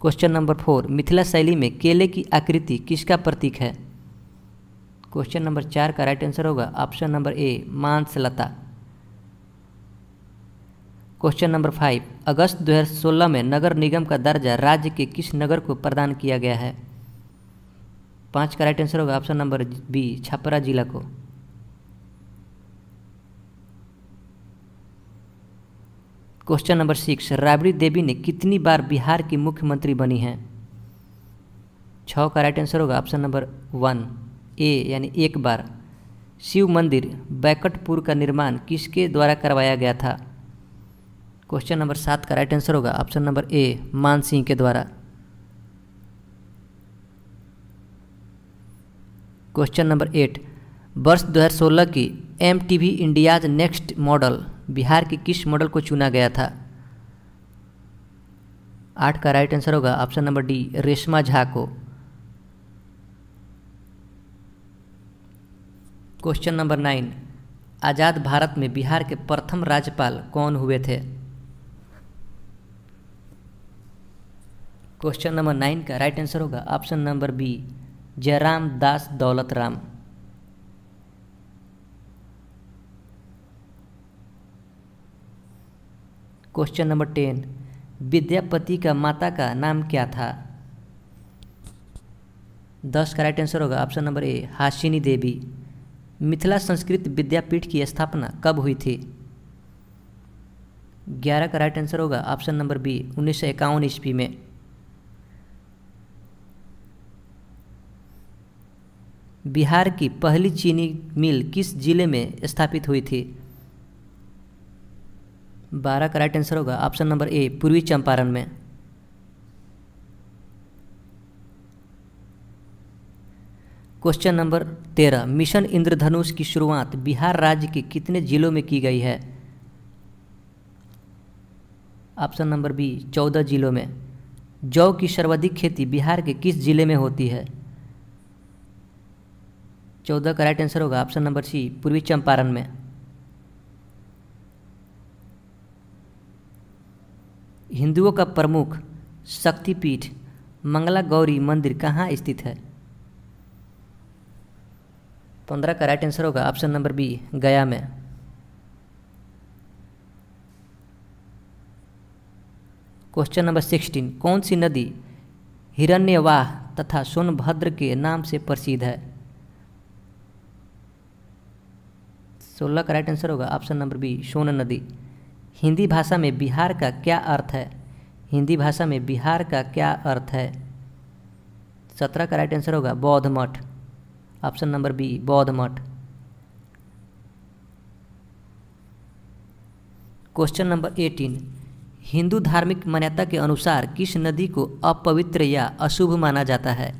क्वेश्चन नंबर फोर मिथिला शैली में केले की आकृति किसका प्रतीक है क्वेश्चन नंबर चार का राइट आंसर होगा ऑप्शन नंबर ए मांसलता क्वेश्चन नंबर फाइव अगस्त 2016 में नगर निगम का दर्जा राज्य के किस नगर को प्रदान किया गया है पाँच का राइट आंसर होगा ऑप्शन नंबर बी छपरा जिला को question number six Rabri Devi ने कितनी बार बिहार की मुख्यमंत्री बनी हैं छ का राइट आंसर होगा ऑप्शन नंबर वन ए यानी एक बार शिव मंदिर बैकटपुर का निर्माण किसके द्वारा करवाया गया था क्वेश्चन नंबर सात का राइट आंसर होगा option number A Man Singh के द्वारा क्वेश्चन नंबर एट वर्ष 2016 की M T V India's next model Bihar के किस मॉडल को चुना गया था आठ का राइट आंसर होगा option number D Reshma Jha को क्वेश्चन नंबर नाइन आज़ाद भारत में बिहार के प्रथम राज्यपाल कौन हुए थे क्वेश्चन नंबर नाइन का राइट आंसर होगा option number B Jairam Das Daulat Ram question number ten Vidyapati का माता का नाम क्या था दस का राइट आंसर होगा option number A Hashini Devi Mithila Sanskrit Vidyapeeth की स्थापना कब हुई थी ग्यारह का राइट आंसर होगा ऑप्शन नंबर बी उन्नीस सौ इक्यावन ईस्वी में बिहार की पहली चीनी मिल किस जिले में स्थापित हुई थी बारह का राइट आंसर होगा ऑप्शन नंबर ए पूर्वी चंपारण में क्वेश्चन नंबर तेरह मिशन इंद्रधनुष की शुरुआत बिहार राज्य के कितने जिलों में की गई है ऑप्शन नंबर बी चौदह जिलों में जौ की सर्वाधिक खेती बिहार के किस जिले में होती है चौदह का राइट आंसर होगा ऑप्शन नंबर सी पूर्वी चंपारण में हिंदुओं का प्रमुख शक्तिपीठ मंगला गौरी मंदिर कहाँ स्थित है पंद्रह का राइट आंसर होगा ऑप्शन नंबर बी गया में क्वेश्चन नंबर सिक्सटीन कौन सी नदी हिरण्यवाह तथा सोनभद्र के नाम से प्रसिद्ध है सोलह का राइट आंसर होगा ऑप्शन नंबर बी सोन नदी हिंदी भाषा में बिहार का क्या अर्थ है हिंदी भाषा में बिहार का क्या अर्थ है सत्रह का राइट आंसर होगा बौद्ध मठ ऑप्शन नंबर बी बौद्ध मठ क्वेश्चन नंबर एटीन हिंदू धार्मिक मान्यता के अनुसार किस नदी को अपवित्र या अशुभ माना जाता है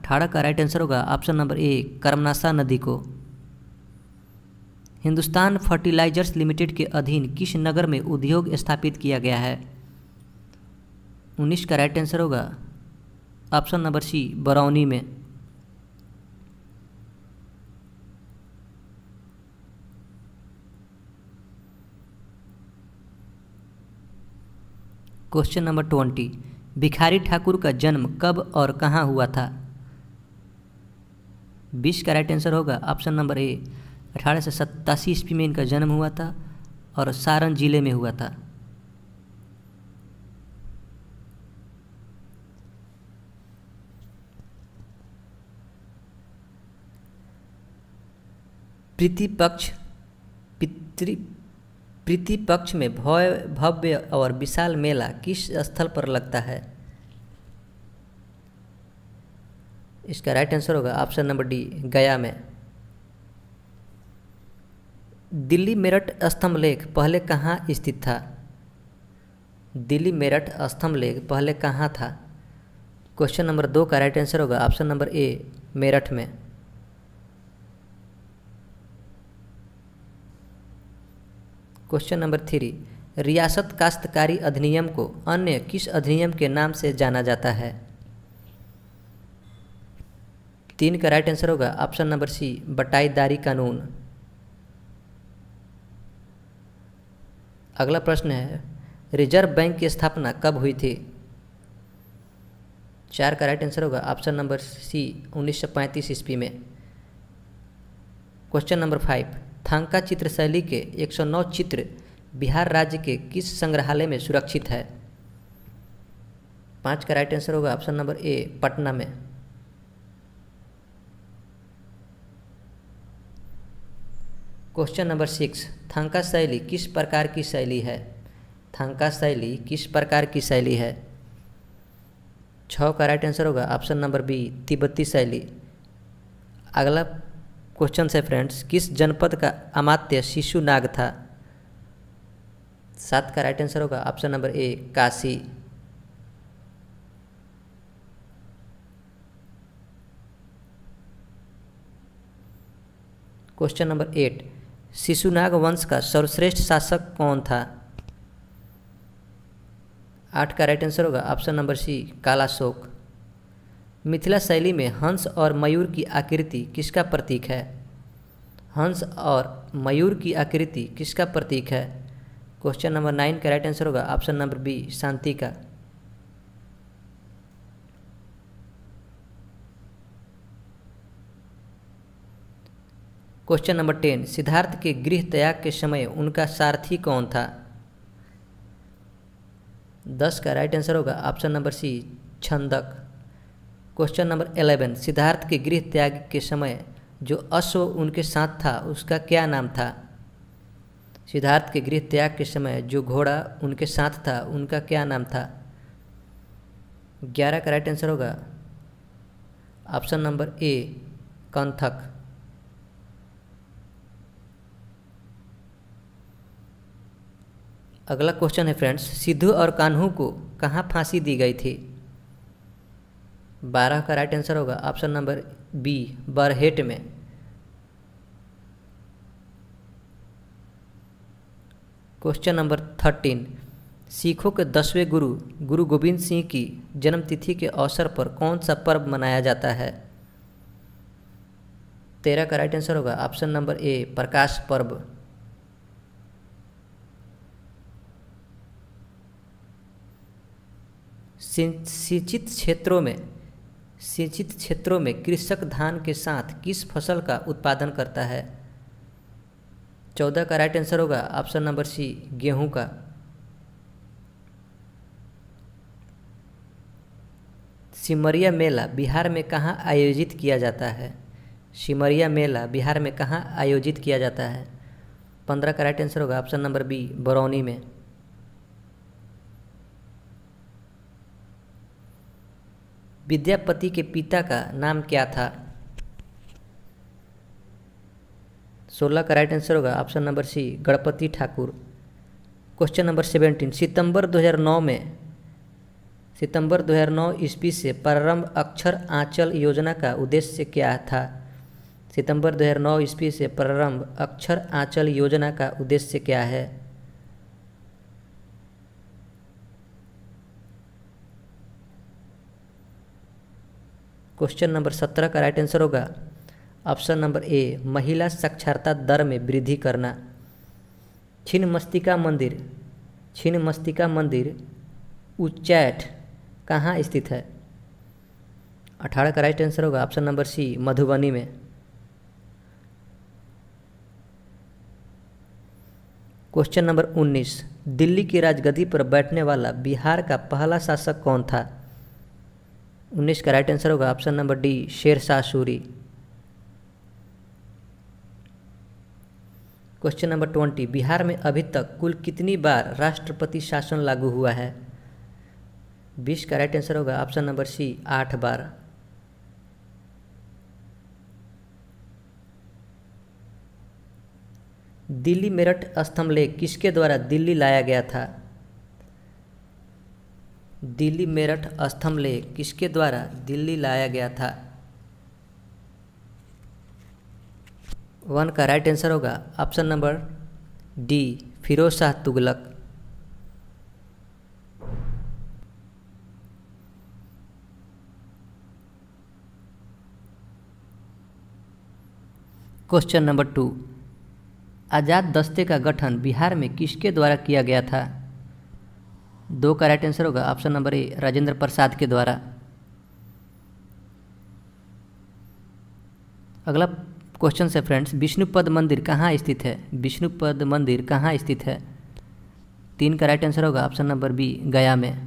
अठारह का राइट आंसर होगा ऑप्शन नंबर ए कर्मनाशा नदी को हिंदुस्तान फर्टिलाइजर्स लिमिटेड के अधीन किस नगर में उद्योग स्थापित किया गया है उन्नीस का राइट आंसर होगा ऑप्शन नंबर सी बरौनी में क्वेश्चन नंबर ट्वेंटी भिखारी ठाकुर का जन्म कब और कहाँ हुआ था बीस का राइट आंसर होगा ऑप्शन नंबर ए अठारह सौ सत्तासी ईस्वी में इनका जन्म हुआ था और सारण जिले में हुआ था प्रीतिपक्ष पितृ प्रतिपक्ष में भव्य भव्य और विशाल मेला किस स्थल पर लगता है इसका राइट आंसर होगा ऑप्शन नंबर डी गया में दिल्ली मेरठ स्तंभ लेख पहले कहाँ स्थित था दिल्ली मेरठ स्तंभ लेख पहले कहाँ था क्वेश्चन नंबर दो का राइट आंसर होगा ऑप्शन नंबर ए मेरठ में क्वेश्चन नंबर थ्री रियासत काश्तकारी अधिनियम को अन्य किस अधिनियम के नाम से जाना जाता है तीन का राइट आंसर होगा ऑप्शन नंबर सी बटाईदारी कानून अगला प्रश्न है रिजर्व बैंक की स्थापना कब हुई थी चार का राइट आंसर होगा ऑप्शन नंबर सी 1935 ईस्वी में क्वेश्चन नंबर फाइव थांका शैली के 109 चित्र बिहार राज्य के किस संग्रहालय में सुरक्षित है पाँच का राइट आंसर होगा ऑप्शन नंबर ए पटना में क्वेश्चन नंबर सिक्स थांका शैली किस प्रकार की शैली है थांका शैली किस प्रकार की शैली है छ का राइट आंसर होगा ऑप्शन नंबर बी तिब्बती शैली अगला क्वेश्चन है फ्रेंड्स किस जनपद का अमात्य शिशु नाग था सात का राइट आंसर होगा option number A Kashi question number eight Shishunaga वंश का सर्वश्रेष्ठ शासक कौन था आठ का राइट आंसर होगा option number C Kalashoka Mithila शैली में हंस और मयूर की आकृति किसका प्रतीक है हंस और मयूर की आकृति किसका प्रतीक है क्वेश्चन नंबर नाइन का राइट आंसर होगा ऑप्शन नंबर बी शांति का क्वेश्चन नंबर टेन सिद्धार्थ के गृह त्याग के समय उनका सारथी कौन था दस का राइट आंसर होगा option number C Chhandaka question number eleven Siddhartha के गृह त्याग के समय जो अश्व उनके साथ था उसका क्या नाम था सिद्धार्थ के गृह त्याग के समय जो घोड़ा उनके साथ था उनका क्या नाम था ग्यारह का राइट आंसर होगा ऑप्शन नंबर ए कंथक अगला क्वेश्चन है फ्रेंड्स सिद्धू और कान्हू को कहाँ फांसी दी गई थी बारह का राइट आंसर होगा ऑप्शन नंबर बी बरहेट में क्वेश्चन नंबर थर्टीन सिखों के दसवें गुरु गुरु गोविंद सिंह की जन्मतिथि के अवसर पर कौन सा पर्व मनाया जाता है तेरह का राइट आंसर होगा option number A Prakash Parv सिंचित क्षेत्रों में सिंचित क्षेत्रों में कृषक धान के साथ किस फसल का उत्पादन करता है चौदह का राइट आंसर होगा ऑप्शन नंबर सी गेहूं का सिमरिया मेला बिहार में कहाँ आयोजित किया जाता है सिमरिया मेला बिहार में कहाँ आयोजित किया जाता है पंद्रह का राइट आंसर होगा ऑप्शन नंबर बी बरौनी में विद्यापति के पिता का नाम क्या था सोलह का राइट आंसर होगा option number C Ganpati Thakur question number seventeen सितंबर 2009 में सितंबर 2009 ईस्वी से प्रारंभ अक्षर आंचल योजना का उद्देश्य क्या था सितंबर 2009 ईस्वी से प्रारंभ अक्षर आंचल योजना का उद्देश्य क्या है क्वेश्चन नंबर सत्रह का राइट आंसर होगा ऑप्शन नंबर ए महिला साक्षरता दर में वृद्धि करना छिन्न मस्तिका मंदिर छिन्न मस्तिका मंदिर उच्चैठ कहाँ स्थित है अठारह का राइट आंसर होगा ऑप्शन नंबर सी मधुबनी में क्वेश्चन नंबर उन्नीस दिल्ली की राजगद्दी पर बैठने वाला बिहार का पहला शासक कौन था उन्नीस का राइट आंसर होगा option number D Sher Shah Suri question number twenty Bihar में अभी तक कुल कितनी बार राष्ट्रपति शासन लागू हुआ है बीस का राइट आंसर होगा ऑप्शन नंबर सी आठ बार दिल्ली मेरठ स्तंभ लेख किसके द्वारा दिल्ली लाया गया था दिल्ली मेरठ स्तंभलेह किसके द्वारा दिल्ली लाया गया था वन का राइट आंसर होगा option number D Firoz Shah Tughlaq question number two आज़ाद दस्ते का गठन बिहार में किसके द्वारा किया गया था दो का राइट आंसर होगा option number A Rajendra Prasad के द्वारा अगला क्वेश्चन है फ्रेंड्स विष्णुपद मंदिर कहाँ स्थित है विष्णुपद मंदिर कहाँ स्थित है तीन का राइट आंसर होगा ऑप्शन नंबर बी गया में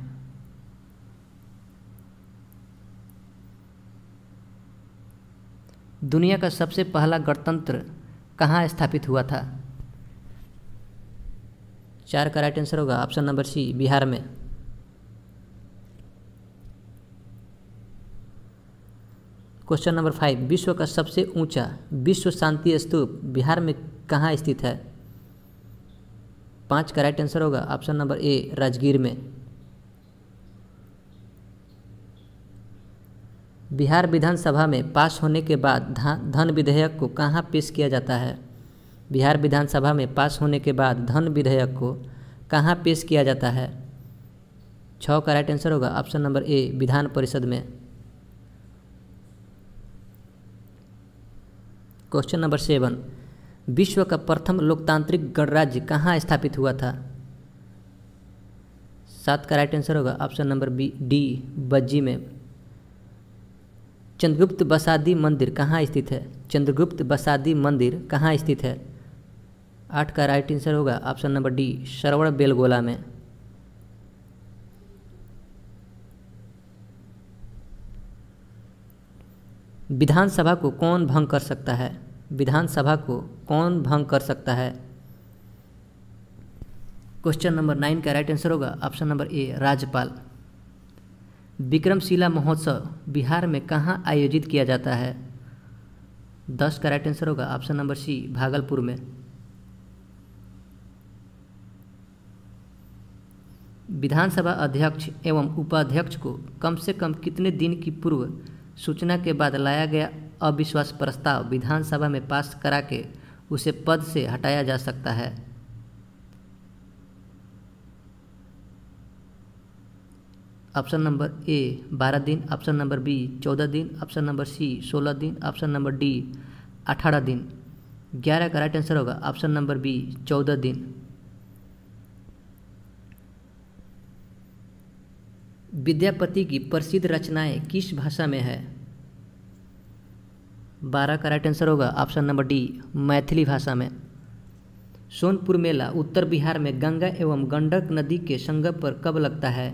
दुनिया का सबसे पहला गणतंत्र कहाँ स्थापित हुआ था चार का राइट आंसर होगा ऑप्शन नंबर सी बिहार में क्वेश्चन नंबर फाइव विश्व का सबसे ऊंचा विश्व शांति स्तूप बिहार में कहाँ स्थित है पांच का राइट आंसर होगा ऑप्शन नंबर ए राजगीर में बिहार विधानसभा में पास होने के बाद धन विधेयक को कहाँ पेश किया जाता है बिहार विधानसभा में पास होने के बाद धन विधेयक को कहाँ पेश किया जाता है छ का राइट आंसर होगा ऑप्शन नंबर ए विधान परिषद में क्वेश्चन नंबर सेवन विश्व का प्रथम लोकतांत्रिक गणराज्य कहाँ स्थापित हुआ था सात का राइट आंसर होगा ऑप्शन नंबर बी डी बज्जी में चंद्रगुप्त बसादी मंदिर कहाँ स्थित है चंद्रगुप्त बसादी मंदिर कहाँ स्थित है आठ का राइट आंसर होगा option number D Shravanabelagola में विधानसभा को कौन भंग कर सकता है विधानसभा को कौन भंग कर सकता है क्वेश्चन नंबर नाइन का राइट आंसर होगा ऑप्शन नंबर ए राज्यपाल विक्रमशिला महोत्सव बिहार में कहाँ आयोजित किया जाता है दस का राइट आंसर होगा ऑप्शन नंबर सी भागलपुर में विधानसभा अध्यक्ष एवं उपाध्यक्ष को कम से कम कितने दिन की पूर्व सूचना के बाद लाया गया अविश्वास प्रस्ताव विधानसभा में पास करा के उसे पद से हटाया जा सकता है ऑप्शन नंबर ए बारह दिन ऑप्शन नंबर बी चौदह दिन ऑप्शन नंबर सी सोलह दिन ऑप्शन नंबर डी अठारह दिन ग्यारह का राइट आंसर होगा ऑप्शन नंबर बी चौदह दिन विद्यापति की प्रसिद्ध रचनाएं किस भाषा में है बारह का राइट आंसर होगा ऑप्शन नंबर डी मैथिली भाषा में सोनपुर मेला उत्तर बिहार में गंगा एवं गंडक नदी के संगम पर कब लगता है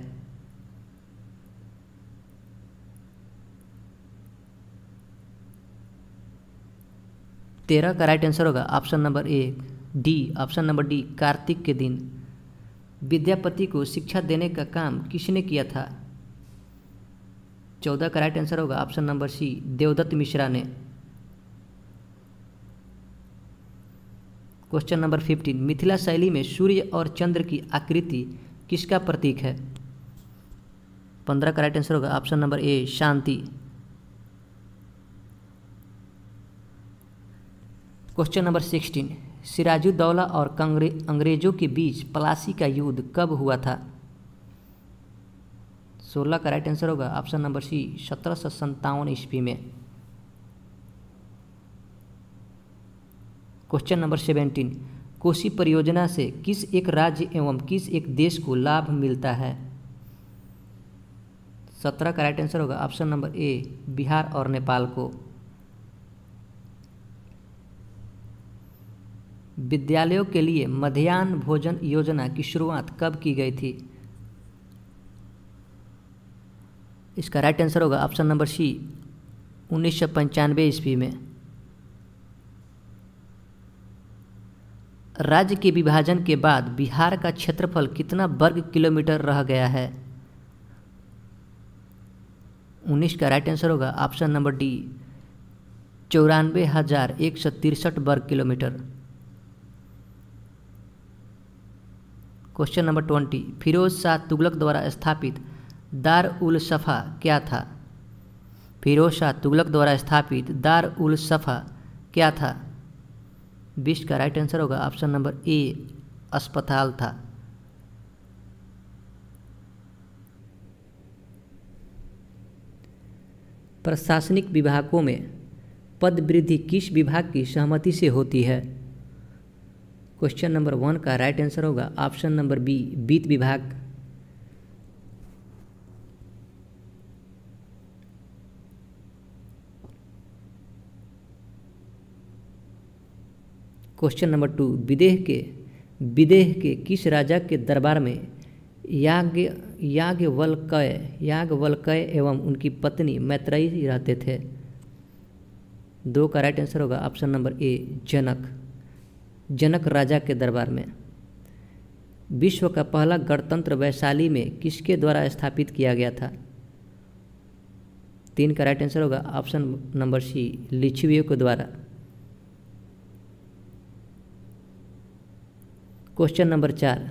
तेरह का राइट आंसर होगा option number A D option number D Kartik के दिन विद्यापति को शिक्षा देने का काम किसने किया था चौदह का राइट आंसर होगा option number C Devdatt Mishra ने क्वेश्चन नंबर फिफ्टीन मिथिला शैली में सूर्य और चंद्र की आकृति किसका प्रतीक है पंद्रह का राइट आंसर होगा ऑप्शन नंबर ए शांति क्वेश्चन नंबर सिक्सटीन सिराजुद्दौला और अंग्रेज़ों के बीच पलासी का युद्ध कब हुआ था सोलह का राइट आंसर होगा ऑप्शन नंबर सी सत्रह सौ सत्तावन ईस्वी में क्वेश्चन नंबर सेवेंटीन कोसी परियोजना से किस एक राज्य एवं किस एक देश को लाभ मिलता है सत्रह का राइट आंसर होगा ऑप्शन नंबर ए बिहार और नेपाल को विद्यालयों के लिए मध्यान्ह भोजन योजना की शुरुआत कब की गई थी इसका राइट आंसर होगा ऑप्शन नंबर सी उन्नीस सौ पंचानवे ईस्वी में राज्य के विभाजन के बाद बिहार का क्षेत्रफल कितना वर्ग किलोमीटर रह गया है उन्नीस का राइट आंसर होगा ऑप्शन नंबर डी चौरानवे हज़ार एक सौ तिरसठ वर्ग kilometre question number twenty Firoz Shah Tughlaq द्वारा स्थापित दार उल सफ़ा क्या था फिरोज शाह तुगलक द्वारा स्थापित दार उल सफ़ा क्या था बीस का राइट आंसर होगा ऑप्शन नंबर ए अस्पताल था प्रशासनिक विभागों में पद वृद्धि किस विभाग की सहमति से होती है क्वेश्चन नंबर वन का राइट आंसर होगा ऑप्शन नंबर बी वित्त विभाग क्वेश्चन नंबर टू विदेह के विदेह के किस राजा के दरबार में याज्ञ याज्ञवल्कय याज्ञवल्कय एवं उनकी पत्नी मैत्रेयी रहते थे दो का राइट आंसर होगा option number A Janak Janak राजा के दरबार में विश्व का पहला गणतंत्र वैशाली में किसके द्वारा स्थापित किया गया था तीन का राइट आंसर होगा ऑप्शन नंबर सी लिच्छवियों के द्वारा क्वेश्चन नंबर चार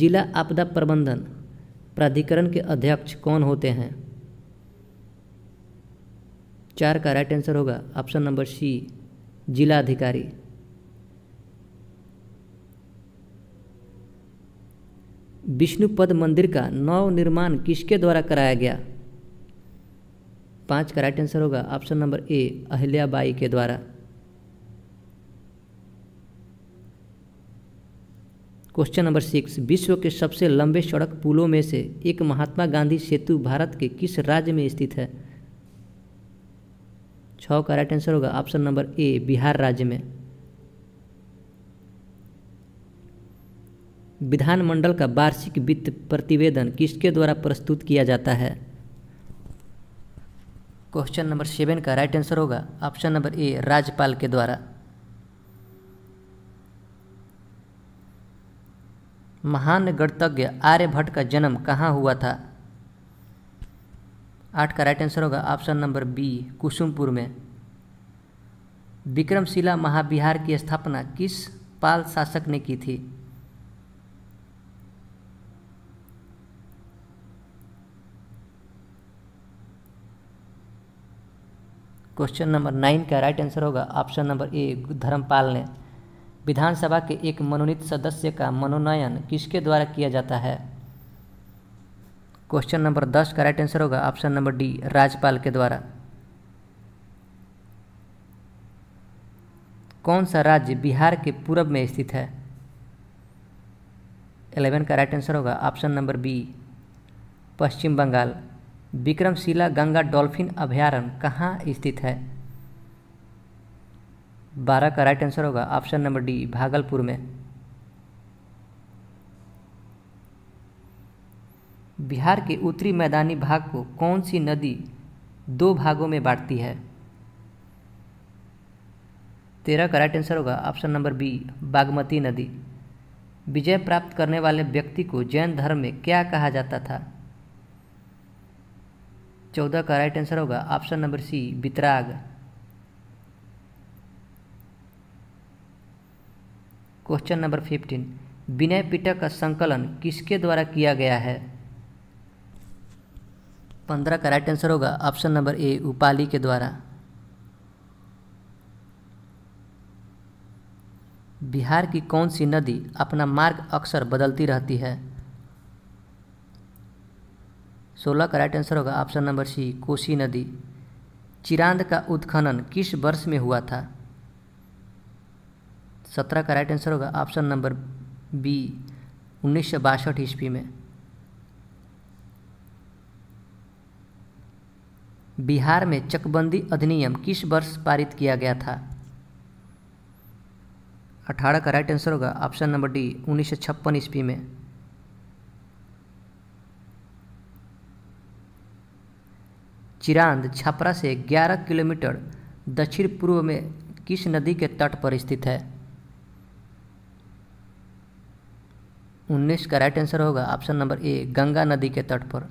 जिला आपदा प्रबंधन प्राधिकरण के अध्यक्ष कौन होते हैं चार का राइट आंसर होगा ऑप्शन नंबर सी जिला अधिकारी विष्णुपद मंदिर का नव निर्माण किसके द्वारा कराया गया पाँच का राइट आंसर होगा ऑप्शन नंबर ए अहिल्याबाई के द्वारा क्वेश्चन नंबर सिक्स विश्व के सबसे लंबे सड़क पुलों में से एक महात्मा गांधी सेतु भारत के किस राज्य में स्थित है छ का राइट आंसर होगा ऑप्शन नंबर ए बिहार राज्य में विधानमंडल का वार्षिक वित्त प्रतिवेदन किसके द्वारा प्रस्तुत किया जाता है क्वेश्चन नंबर सेवन का राइट आंसर होगा ऑप्शन नंबर ए राज्यपाल के द्वारा महान गणतज्ञ आर्यभट्ट का जन्म कहाँ हुआ था आठ का राइट आंसर होगा ऑप्शन नंबर बी कुसुमपुर में विक्रमशिला महाविहार की स्थापना किस पाल शासक ने की थी क्वेश्चन नंबर नाइन का राइट आंसर होगा ऑप्शन नंबर ए धर्मपाल ने विधानसभा के एक मनोनीत सदस्य का मनोनयन किसके द्वारा किया जाता है क्वेश्चन नंबर दस का राइट आंसर होगा ऑप्शन नंबर डी राज्यपाल के द्वारा कौन सा राज्य बिहार के पूर्व में स्थित है एलेवन का राइट आंसर होगा option number B Paschim Bengal Vikramshila Ganga dolphin अभ्यारण्य कहाँ स्थित है बारह का राइट आंसर होगा ऑप्शन नंबर डी भागलपुर में बिहार के उत्तरी मैदानी भाग को कौन सी नदी दो भागों में बांटती है तेरह का राइट आंसर होगा ऑप्शन नंबर बी बागमती नदी विजय प्राप्त करने वाले व्यक्ति को जैन धर्म में क्या कहा जाता था चौदह का राइट आंसर होगा ऑप्शन नंबर सी वितराग question number fifteen Vinaya Pitaka का संकलन किसके द्वारा किया गया है पंद्रह का राइट आंसर होगा ऑप्शन नंबर ए उपाली के द्वारा बिहार की कौन सी नदी अपना मार्ग अक्सर बदलती रहती है सोलह का राइट आंसर होगा ऑप्शन नंबर सी कोसी नदी चिरांद का उत्खनन किस वर्ष में हुआ था सत्रह का राइट आंसर होगा ऑप्शन नंबर बी उन्नीस सौ बासठ ईस्वी में बिहार में चकबंदी अधिनियम किस वर्ष पारित किया गया था अठारह का राइट आंसर होगा ऑप्शन नंबर डी उन्नीस सौ छप्पन ईस्वी में चिरांद छपरा से 11 किलोमीटर दक्षिण पूर्व में किस नदी के तट पर स्थित है उन्नीस का राइट आंसर होगा ऑप्शन नंबर ए गंगा नदी के तट पर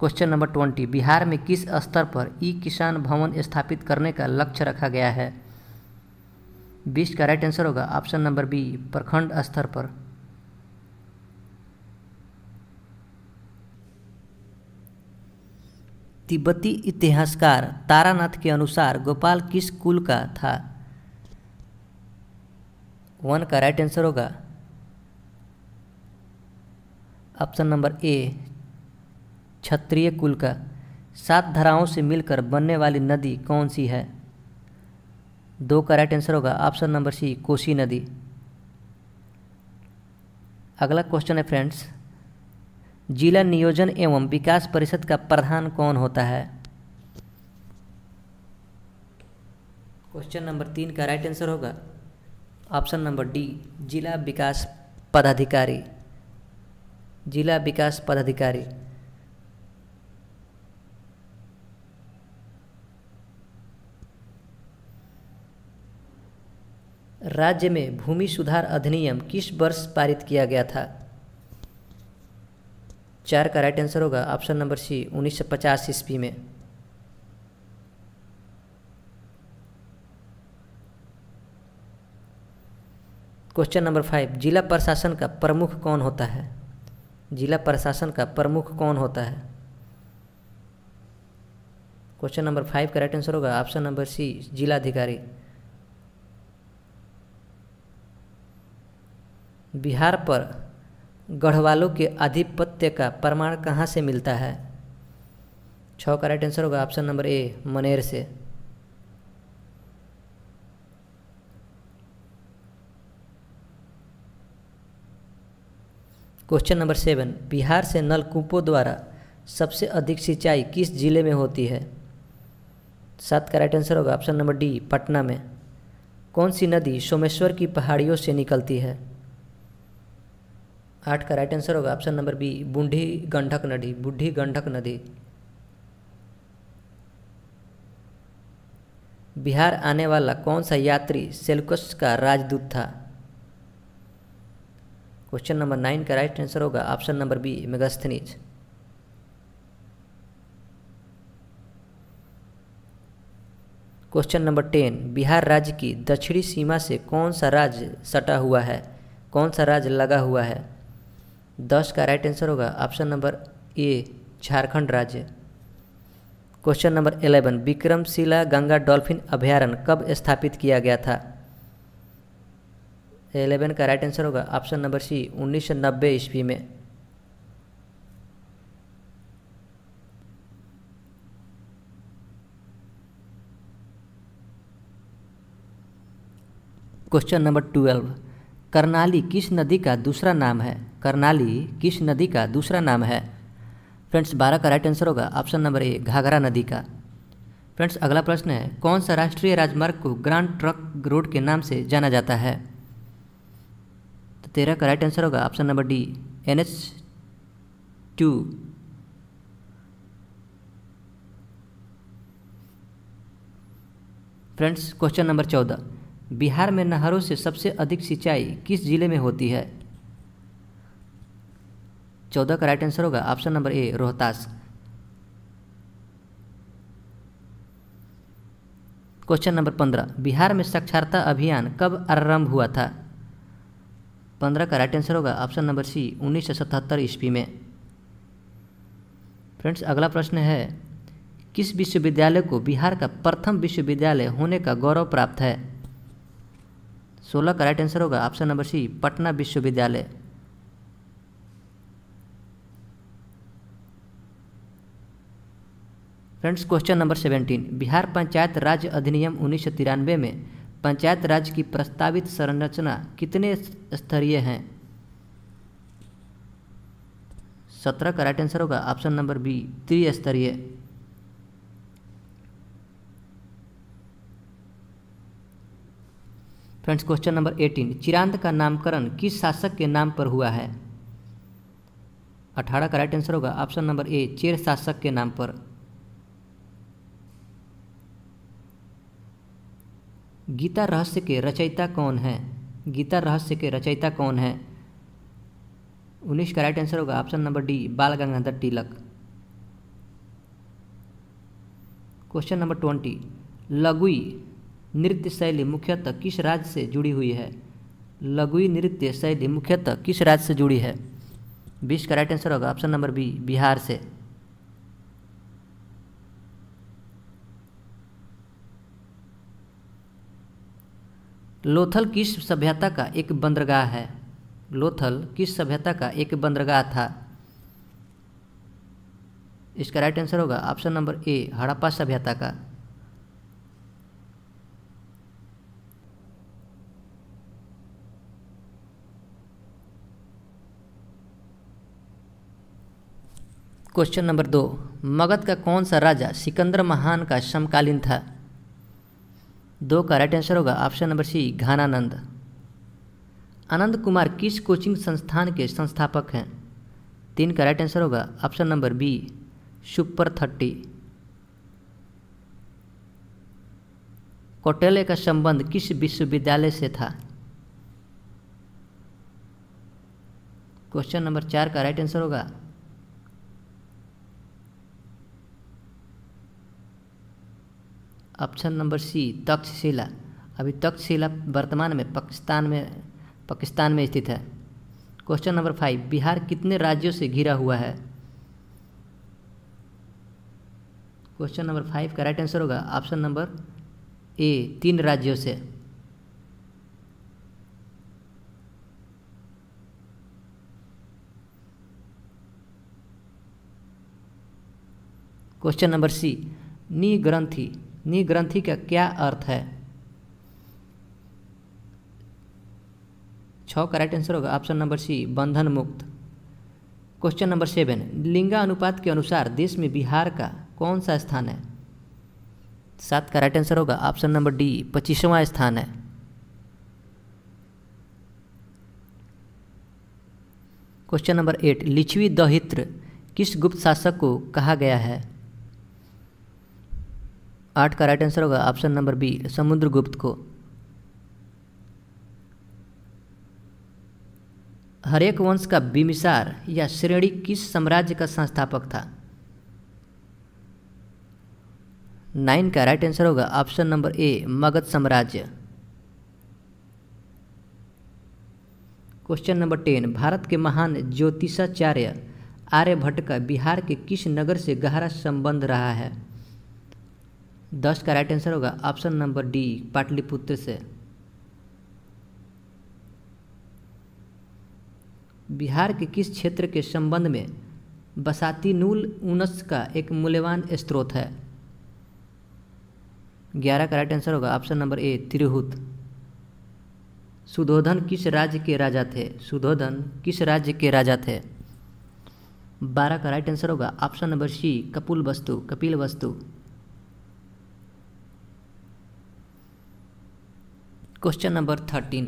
क्वेश्चन नंबर ट्वेंटी बिहार में किस स्तर पर ई किसान भवन स्थापित करने का लक्ष्य रखा गया है बीस का राइट आंसर होगा ऑप्शन नंबर बी प्रखंड स्तर पर तिब्बती इतिहासकार तारानाथ के अनुसार गोपाल किस कुल का था वन का राइट आंसर होगा ऑप्शन नंबर ए क्षत्रिय कुल का सात धाराओं से मिलकर बनने वाली नदी कौन सी है दो का राइट आंसर होगा ऑप्शन नंबर सी कोसी नदी अगला क्वेश्चन है फ्रेंड्स जिला नियोजन एवं विकास परिषद का प्रधान कौन होता है क्वेश्चन नंबर तीन का राइट आंसर होगा ऑप्शन नंबर डी जिला विकास पदाधिकारी जिला विकास पदाधिकारी राज्य में भूमि सुधार अधिनियम किस वर्ष पारित किया गया था चार का राइट आंसर होगा ऑप्शन नंबर सी उन्नीस सौ पचास ईस्वी में क्वेश्चन नंबर फाइव जिला प्रशासन का प्रमुख कौन होता है जिला प्रशासन का प्रमुख कौन होता है क्वेश्चन नंबर फाइव का राइट आंसर होगा ऑप्शन नंबर सी जिलाधिकारी बिहार पर गढ़वालों के आधिपत्य का प्रमाण कहाँ से मिलता है छः का राइट आंसर होगा ऑप्शन नंबर ए मनेर से क्वेश्चन नंबर सेवन बिहार से नलकूपों द्वारा सबसे अधिक सिंचाई किस जिले में होती है सात का राइट आंसर होगा ऑप्शन नंबर डी पटना में कौन सी नदी सोमेश्वर की पहाड़ियों से निकलती है आठ का राइट आंसर होगा option number B Burhi Gandak नदी बूढ़ी गंडक नदी बिहार आने वाला कौन सा यात्री सेल्कस का राजदूत था क्वेश्चन नंबर नाइन का राइट आंसर होगा option number B Megasthenes question number ten Bihar राज्य की दक्षिणी सीमा से कौन सा राज्य सटा हुआ है कौन सा राज्य लगा हुआ है दस का राइट आंसर होगा ऑप्शन नंबर ए झारखंड राज्य question number eleven Vikramshila Ganga dolphin अभ्यारण्य कब स्थापित किया गया था एलेवन का राइट आंसर होगा ऑप्शन नंबर सी उन्नीस सौ नब्बे ईस्वी में क्वेश्चन नंबर ट्वेल्व करनाली किस नदी का दूसरा नाम है करनाली किस नदी का दूसरा नाम है फ्रेंड्स बारह का राइट आंसर होगा ऑप्शन नंबर ए घाघरा नदी का फ्रेंड्स अगला प्रश्न है कौन सा राष्ट्रीय राजमार्ग को ग्रांड ट्रक रोड के नाम से जाना जाता है तो तेरह का राइट आंसर होगा option number D N H two friends question number चौदह बिहार में नहरों से सबसे अधिक सिंचाई किस जिले में होती है चौदह का राइट आंसर होगा option number A Rohtas question number पंद्रह बिहार में साक्षरता अभियान कब आरंभ हुआ था पंद्रह का राइट आंसर होगा ऑप्शन नंबर सी उन्नीस सौ सतहत्तर ईस्वी में फ्रेंड्स अगला प्रश्न है किस विश्वविद्यालय को बिहार का प्रथम विश्वविद्यालय होने का गौरव प्राप्त है सोलह का राइट आंसर होगा ऑप्शन नंबर सी पटना विश्वविद्यालय friends question number seventeen Bihar panchayat raj अधिनियम उन्नीस में पंचायत राज की प्रस्तावित संरचना कितने स्तरीय हैं सत्रह का राइट आंसर होगा ऑप्शन नंबर बी त्रिस्तरीय friends question number eighteen Chirand का नामकरण किस शासक के नाम पर हुआ है अठारह का राइट आंसर होगा ऑप्शन नंबर ए चेर शासक के नाम पर गीता रहस्य के रचयिता कौन है गीता रहस्य के रचयिता कौन है उन्नीस का राइट आंसर होगा option number D Bal Gangadhar Tilak question number twenty Lagui नृत्य शैली मुख्यतः किस राज्य से जुड़ी हुई है लघुई नृत्य शैली मुख्यतः किस राज्य से जुड़ी है बीस का राइट आंसर होगा ऑप्शन नंबर बी बिहार से लोथल किस सभ्यता का एक बंदरगाह है लोथल किस सभ्यता का एक बंदरगाह था इसका राइट आंसर होगा ऑप्शन नंबर ए हड़प्पा सभ्यता का क्वेश्चन नंबर दो मगध का कौन सा राजा सिकंदर महान का समकालीन था दो का राइट आंसर होगा option number C Ghananand Anand Kumar किस कोचिंग संस्थान के संस्थापक हैं तीन का राइट आंसर होगा option number B super thirty कोटेले का संबंध किस विश्वविद्यालय से था क्वेश्चन नंबर चार का राइट आंसर होगा ऑप्शन नंबर सी तक्षशिला अभी तक्षशिला वर्तमान में पाकिस्तान में पाकिस्तान में स्थित है क्वेश्चन नंबर फाइव बिहार कितने राज्यों से घिरा हुआ है क्वेश्चन नंबर फाइव का राइट आंसर होगा ऑप्शन नंबर ए तीन राज्यों से क्वेश्चन नंबर सी निग्रंथी निग्रंथि का क्या अर्थ है छ का राइट आंसर होगा ऑप्शन नंबर सी बंधन मुक्त क्वेश्चन नंबर सेवन लिंगानुपात के अनुसार देश में बिहार का कौन सा स्थान है सात का राइट आंसर होगा ऑप्शन नंबर डी पच्चीसवां स्थान है क्वेश्चन नंबर एट लिच्वी दहित्र किस गुप्त शासक को कहा गया है आठ का राइट आंसर होगा ऑप्शन नंबर बी समुद्रगुप्त को हरेक वंश का बिमिसार या श्रेणी किस साम्राज्य का संस्थापक था नाइन का राइट आंसर होगा ऑप्शन नंबर ए मगध साम्राज्य क्वेश्चन नंबर टेन भारत के महान ज्योतिषाचार्य आर्यभट्ट का बिहार के किस नगर से गहरा संबंध रहा है दस का राइट आंसर होगा ऑप्शन नंबर डी पाटलिपुत्र से बिहार के किस क्षेत्र के संबंध में बसातीनूल उनस का एक मूल्यवान स्त्रोत है ग्यारह का राइट आंसर होगा option number A Tirhut Shuddhodana किस राज्य के राजा थे सुधोधन किस राज्य के राजा थे बारह का राइट आंसर होगा option number C Kapilavastu Kapil वस्तु क्वेश्चन नंबर थर्टीन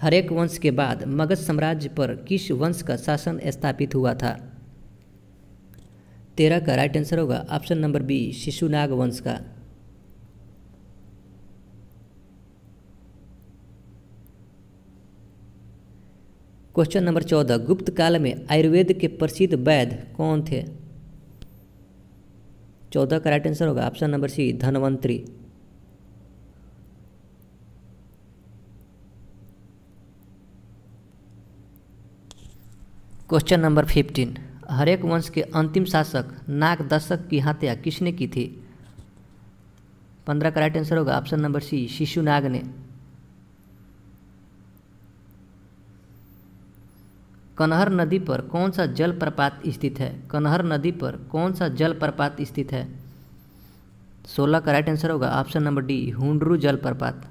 हरेक वंश के बाद मगध साम्राज्य पर किस वंश का शासन स्थापित हुआ था तेरह का राइट आंसर होगा ऑप्शन नंबर बी शिशुनाग वंश का क्वेश्चन नंबर चौदह गुप्त काल में आयुर्वेद के प्रसिद्ध वैद्य कौन थे चौदह का राइट आंसर होगा option number C Dhanvantari question number fifteen Haryanka वंश के अंतिम शासक नाग दशक की हत्या किसने की थी पंद्रह का राइट आंसर होगा option number C Shishunaga ने कन्हर नदी पर कौन सा जलप्रपात स्थित है कन्हर नदी पर कौन सा जलप्रपात स्थित है सोलह का राइट आंसर होगा ऑप्शन नंबर डी हुंडरू जलप्रपात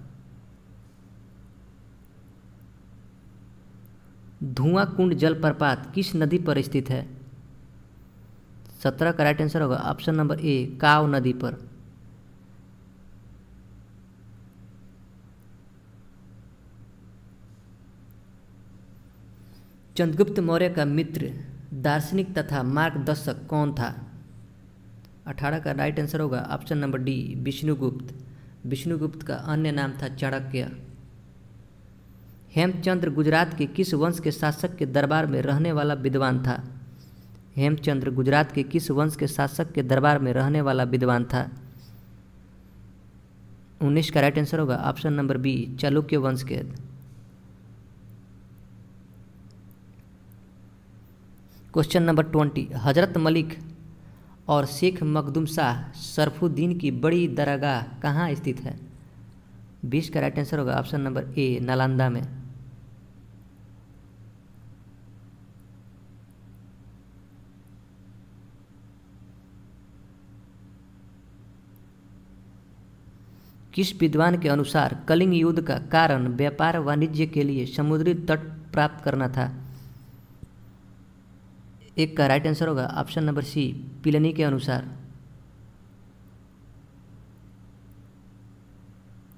धुआं कुंड जलप्रपात किस नदी पर स्थित है सत्रह का राइट आंसर होगा ऑप्शन नंबर ए काव नदी पर चंद्रगुप्त मौर्य का मित्र दार्शनिक तथा मार्गदर्शक कौन था अठारह का राइट आंसर होगा option number D Vishnugupta Vishnugupta का अन्य नाम था चाणक्य हेमचंद्र गुजरात के किस वंश के शासक के दरबार में रहने वाला विद्वान था हेमचंद्र गुजरात के किस वंश के शासक के दरबार में रहने वाला विद्वान था उन्नीस का राइट आंसर होगा ऑप्शन नंबर बी चालुक्य वंश के क्वेश्चन नंबर ट्वेंटी हजरत मलिक और शेख मखदुम शाह सरफुद्दीन की बड़ी दरगाह कहाँ स्थित है बीस का राइट आंसर होगा ऑप्शन नंबर ए नालंदा में किस विद्वान के अनुसार कलिंग युद्ध का कारण व्यापार वाणिज्य के लिए समुद्री तट प्राप्त करना था एक का राइट आंसर होगा ऑप्शन नंबर सी पिलनी के अनुसार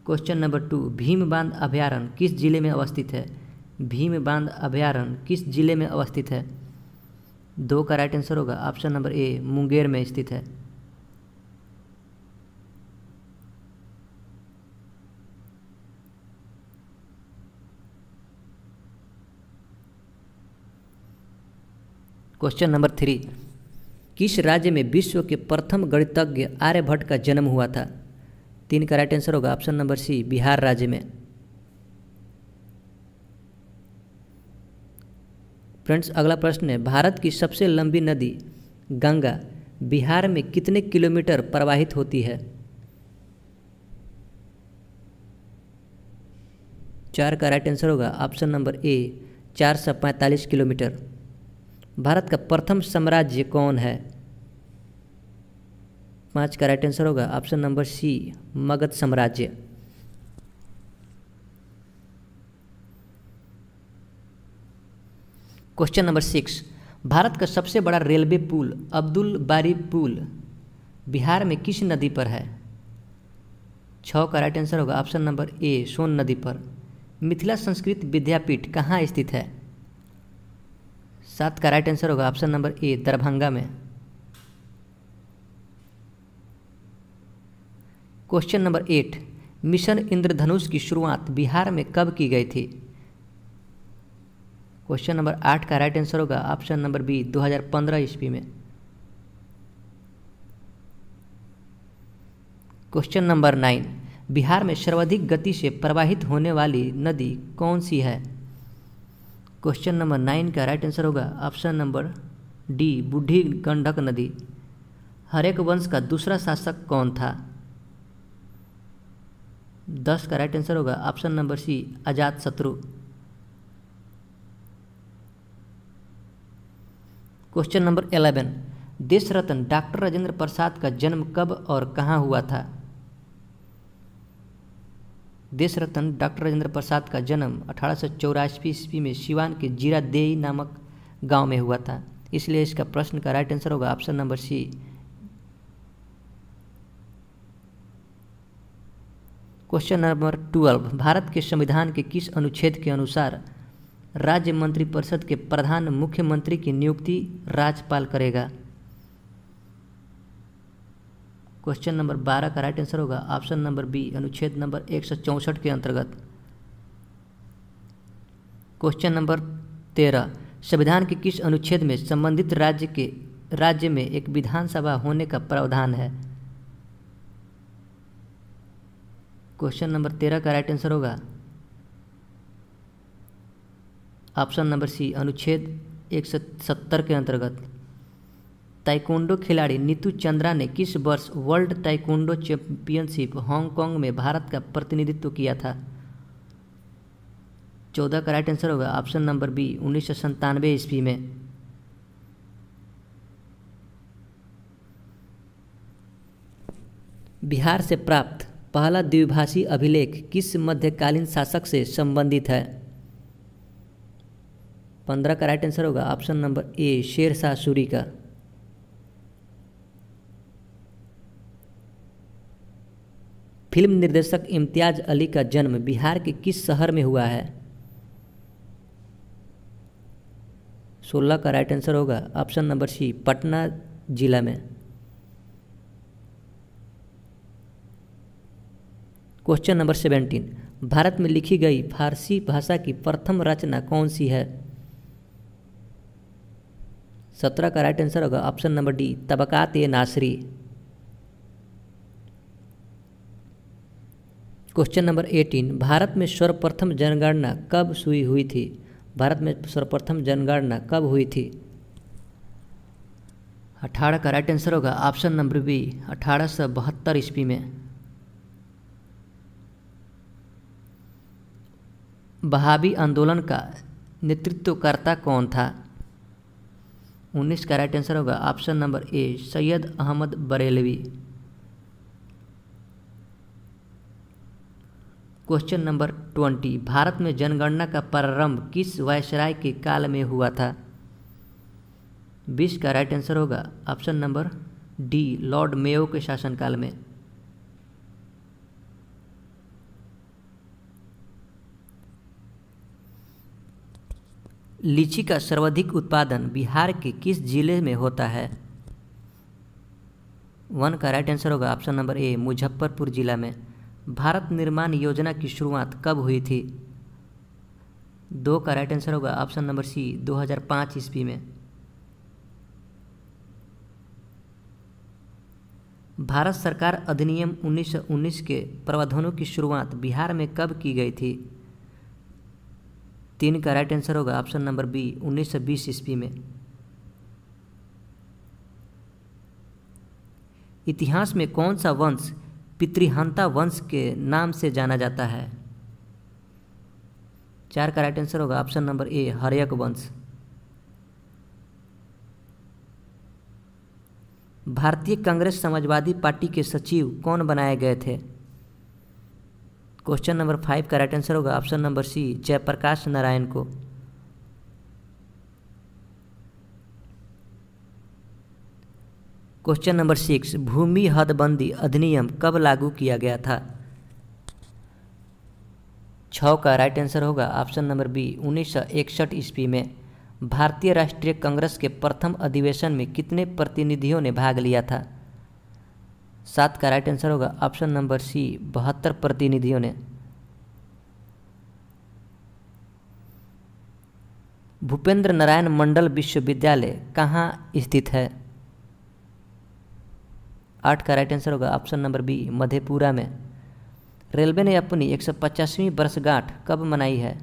क्वेश्चन नंबर टू भीम बांध अभ्यारण किस जिले में अवस्थित है भीम बांध अभ्यारण किस जिले में अवस्थित है दो का राइट आंसर होगा ऑप्शन नंबर ए मुंगेर में स्थित है क्वेश्चन नंबर थ्री किस राज्य में विश्व के प्रथम गणितज्ञ आर्यभट्ट का जन्म हुआ था तीन का राइट आंसर होगा ऑप्शन नंबर सी बिहार राज्य में फ्रेंड्स अगला प्रश्न है भारत की सबसे लंबी नदी गंगा बिहार में कितने किलोमीटर प्रवाहित होती है चार का राइट आंसर होगा ऑप्शन नंबर ए चार सौ पैंतालीस किलोमीटर भारत का प्रथम साम्राज्य कौन है पाँच का राइट आंसर होगा ऑप्शन नंबर सी मगध साम्राज्य क्वेश्चन नंबर सिक्स भारत का सबसे बड़ा रेलवे पुल अब्दुल बारी पुल बिहार में किस नदी पर है छ का राइट आंसर होगा ऑप्शन नंबर ए सोन नदी पर मिथिला संस्कृत विद्यापीठ कहाँ स्थित है सात का राइट आंसर होगा ऑप्शन नंबर ए दरभंगा में question number eight mission Indradhanush की शुरुआत बिहार में कब की गई थी क्वेश्चन नंबर आठ का राइट आंसर होगा ऑप्शन नंबर बी 2015 ईस्वी में क्वेश्चन नंबर नाइन बिहार में सर्वाधिक गति से प्रवाहित होने वाली नदी कौन सी है क्वेश्चन नंबर नाइन का राइट आंसर होगा option number D Burhi Gandak नदी हरेक वंश का दूसरा शासक कौन था दस का राइट आंसर होगा option number C Ajatashatru question number eleven देश रत्न डॉक्टर राजेंद्र प्रसाद का जन्म कब और कहाँ हुआ था देश रत्न डॉक्टर राजेंद्र प्रसाद का जन्म अठारह ईस्वी में सिवान के जीरादेई नामक गांव में हुआ था इसलिए इसका प्रश्न का राइट आंसर होगा option number C question number twelve Bharat के संविधान के किस अनुच्छेद के अनुसार राज्य मंत्रिपरिषद के प्रधान मुख्यमंत्री की नियुक्ति राज्यपाल करेगा क्वेश्चन नंबर बारह का राइट आंसर होगा ऑप्शन नंबर बी अनुच्छेद नंबर एक के अंतर्गत क्वेश्चन नंबर तेरह संविधान के किस अनुच्छेद में संबंधित राज्य के राज्य में एक विधानसभा होने का प्रावधान है क्वेश्चन नंबर तेरह का राइट आंसर होगा ऑप्शन नंबर सी अनुच्छेद एक सत्तर के अंतर्गत ताइकोंडो खिलाड़ी नीतू चंद्रा ने किस वर्ष वर्ल्ड ताइकोंडो चैंपियनशिप हांगकांग में भारत का प्रतिनिधित्व किया था चौदह का राइट आंसर होगा ऑप्शन नंबर बी उन्नीस सौ संतानवे ईस्वी में बिहार से प्राप्त पहला द्विभाषी अभिलेख किस मध्यकालीन शासक से संबंधित है पंद्रह का राइट आंसर होगा option number A Sher Shah Suri का फिल्म निर्देशक इम्तियाज अली का जन्म बिहार के किस शहर में हुआ है सोलह का राइट आंसर होगा ऑप्शन नंबर सी पटना जिला में क्वेश्चन नंबर सेवेंटीन भारत में लिखी गई फारसी भाषा की प्रथम रचना कौन सी है सत्रह का राइट आंसर होगा option number D Tabaqat i Nasiri question number eighteen Bharat में सर्वप्रथम जनगणना कब सुई हुई थी भारत में सर्वप्रथम जनगणना कब हुई थी अठारह का राइट आंसर होगा ऑप्शन नंबर बी अठारह सौ बहत्तर ईस्वी में बहावी आंदोलन का नेतृत्वकर्ता कौन था उन्नीस का राइट आंसर होगा option number A Syed Ahmad Barelvi question number twenty Bharat में जनगणना का प्रारंभ किस वायसराय के काल में हुआ था बीस का राइट आंसर होगा option number D Lord Mayo के शासनकाल में लीची का सर्वाधिक उत्पादन बिहार के किस जिले में होता है वन का राइट आंसर होगा ऑप्शन नंबर ए मुजफ्फरपुर जिला में भारत निर्माण योजना की शुरुआत कब हुई थी दो का राइट आंसर होगा ऑप्शन नंबर सी 2005 ईस्वी में भारत सरकार अधिनियम 1919 के प्रावधानों की शुरुआत बिहार में कब की गई थी तीन का राइट आंसर होगा ऑप्शन नंबर बी 1920 ईस्वी में इतिहास में कौन सा वंश पितृहंता वंश के नाम से जाना जाता है चार का राइट आंसर होगा ऑप्शन नंबर ए हरयक वंश भारतीय कांग्रेस समाजवादी पार्टी के सचिव कौन बनाए गए थे क्वेश्चन नंबर फाइव का राइट आंसर होगा option number C Jayaprakash Narayan को क्वेश्चन नंबर सिक्स भूमि हदबंदी अधिनियम कब लागू किया गया था छ का राइट आंसर होगा ऑप्शन नंबर बी उन्नीस सौ इकसठ ईस्वी में भारतीय राष्ट्रीय कांग्रेस के प्रथम अधिवेशन में कितने प्रतिनिधियों ने भाग लिया था सात का राइट आंसर होगा ऑप्शन नंबर सी बहत्तर प्रतिनिधियों ने भूपेंद्र नारायण मंडल विश्वविद्यालय कहाँ स्थित है आठ का राइट आंसर होगा ऑप्शन नंबर बी मधेपुरा में रेलवे ने अपनी एक सौ पचासवीं वर्षगांठ कब मनाई है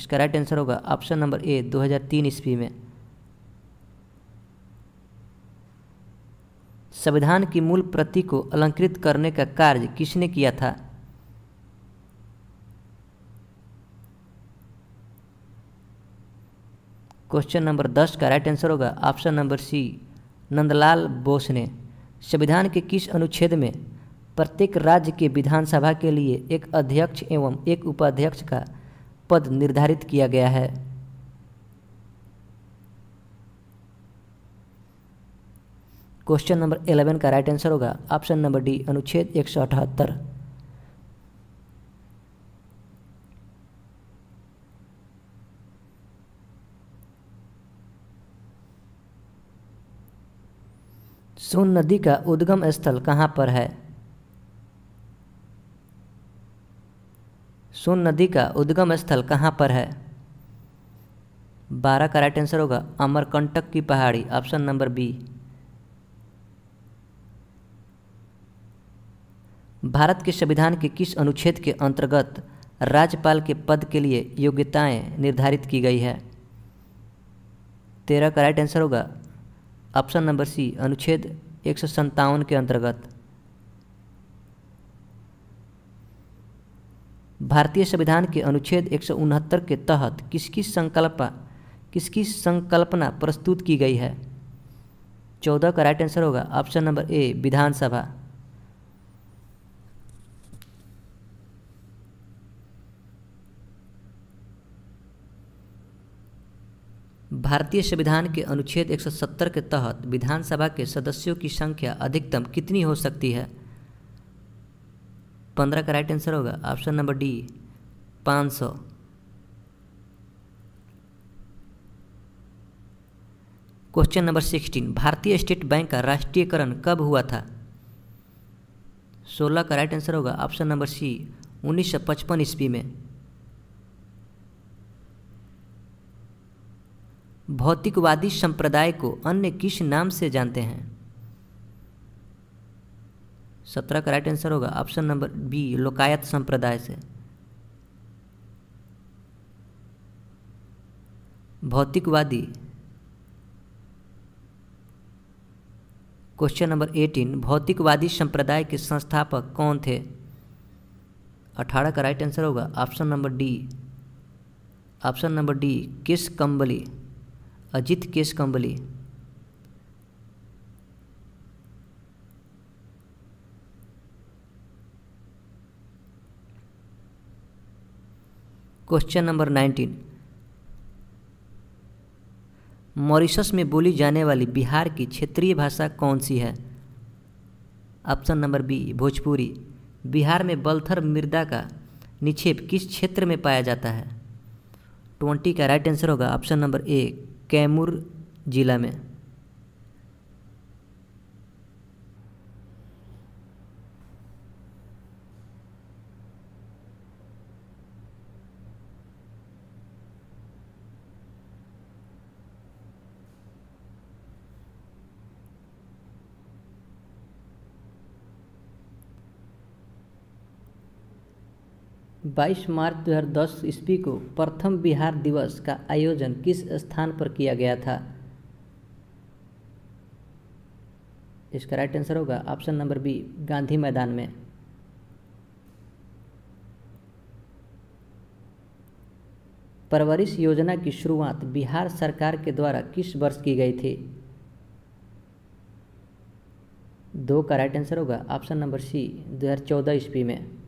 इसका राइट आंसर होगा ऑप्शन नंबर ए 2003 ईस्वी में संविधान की मूल प्रति को अलंकृत करने का कार्य किसने किया था क्वेश्चन नंबर दस का राइट आंसर होगा option number C Nandlal Bose ने संविधान के किस अनुच्छेद में प्रत्येक राज्य के विधानसभा के लिए एक अध्यक्ष एवं एक उपाध्यक्ष का पद निर्धारित किया गया है क्वेश्चन नंबर 11 का राइट आंसर होगा ऑप्शन नंबर डी अनुच्छेद एक सौ अठहत्तर सोन नदी का उद्गम स्थल कहाँ पर है सोन नदी का उद्गम स्थल कहाँ पर है बारह का राइट आंसर होगा अमरकंटक की पहाड़ी ऑप्शन नंबर बी भारत के संविधान के किस अनुच्छेद के अंतर्गत राज्यपाल के पद के लिए योग्यताएं निर्धारित की गई है तेरह का राइट आंसर होगा ऑप्शन नंबर सी अनुच्छेद एक सौ संतावन के अंतर्गत भारतीय संविधान के अनुच्छेद एक के तहत किसकी संकल्प किसकी संकल्पना प्रस्तुत की गई है चौदह का राइट आंसर होगा ऑप्शन नंबर ए विधानसभा भारतीय संविधान के अनुच्छेद 170 के तहत विधानसभा के सदस्यों की संख्या अधिकतम कितनी हो सकती है पंद्रह का राइट आंसर होगा ऑप्शन नंबर डी पाँच सौ क्वेश्चन नंबर सिक्सटीन भारतीय स्टेट बैंक का राष्ट्रीयकरण कब हुआ था सोलह का राइट आंसर होगा ऑप्शन नंबर सी उन्नीस सौ पचपन ईस्वी में भौतिकवादी संप्रदाय को अन्य किस नाम से जानते हैं सत्रह का राइट आंसर होगा ऑप्शन नंबर बी लोकायत संप्रदाय से भौतिकवादी क्वेश्चन नंबर एटीन भौतिकवादी संप्रदाय के संस्थापक कौन थे अठारह का राइट आंसर होगा option number D option number D किस Kambali Ajit Keshakambali question number nineteen Mauritius में बोली जाने वाली बिहार की क्षेत्रीय भाषा कौन सी है option number B Bhojpuri Bihar में बल्थर मृदा का निक्षेप किस क्षेत्र में पाया जाता है ट्वेंटी का राइट आंसर होगा ऑप्शन नंबर ए कैमूर ज़िला में 22 मार्च 2010 ईस्वी को प्रथम बिहार दिवस का आयोजन किस स्थान पर किया गया था इसका राइट आंसर होगा option number B Gandhi Maidan में परवरिश योजना की शुरुआत बिहार सरकार के द्वारा किस वर्ष की गई थी दो का राइट आंसर होगा ऑप्शन नंबर सी 2014 ईस्वी में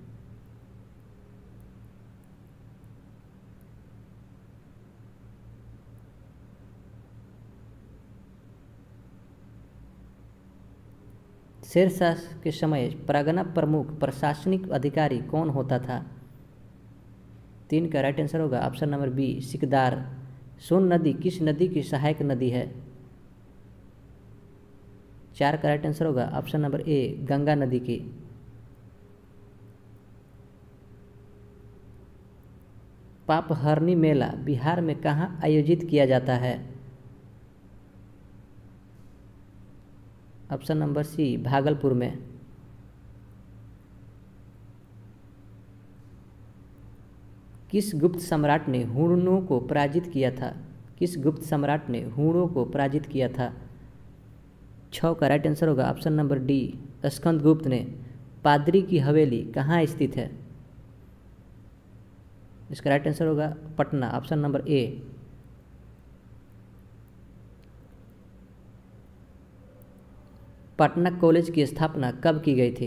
शेरशाह के समय परगना प्रमुख प्रशासनिक अधिकारी कौन होता था तीन का राइट आंसर होगा option number B Sikdar Son नदी किस नदी की सहायक नदी है चार का राइट आंसर होगा ऑप्शन नंबर ए गंगा नदी की पापहरनी मेला बिहार में कहाँ आयोजित किया जाता है ऑप्शन नंबर सी भागलपुर में किस गुप्त सम्राट ने हुणों को पराजित किया था किस गुप्त सम्राट ने हुणों को पराजित किया था छ का राइट आंसर होगा option number D Skandagupta ने पादरी की हवेली कहाँ स्थित है इसका राइट आंसर होगा Patna option number A Patna college की स्थापना कब की गई थी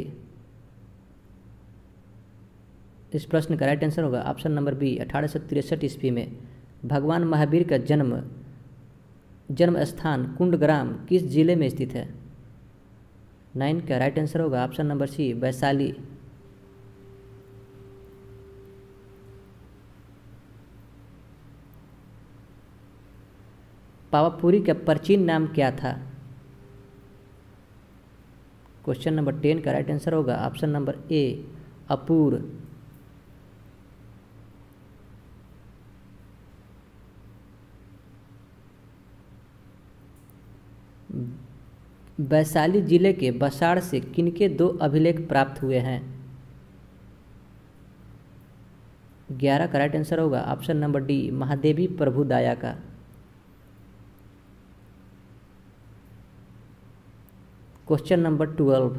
इस प्रश्न का राइट आंसर होगा ऑप्शन नंबर बी अठारह सौ तिरसठ ईस्वी में भगवान महावीर का जन्म जन्म स्थान कुंडग्राम किस जिले में स्थित है नाइन का राइट आंसर होगा option number C Vaishali Pawapuri का प्राचीन नाम क्या था क्वेश्चन नंबर टेन का राइट आंसर होगा ऑप्शन नंबर ए अपूर वैशाली जिले के बसाड़ से किनके दो अभिलेख प्राप्त हुए हैं ग्यारह का राइट आंसर होगा option number D Mahadevi Prabhudaya का क्वेश्चन नंबर ट्वेल्व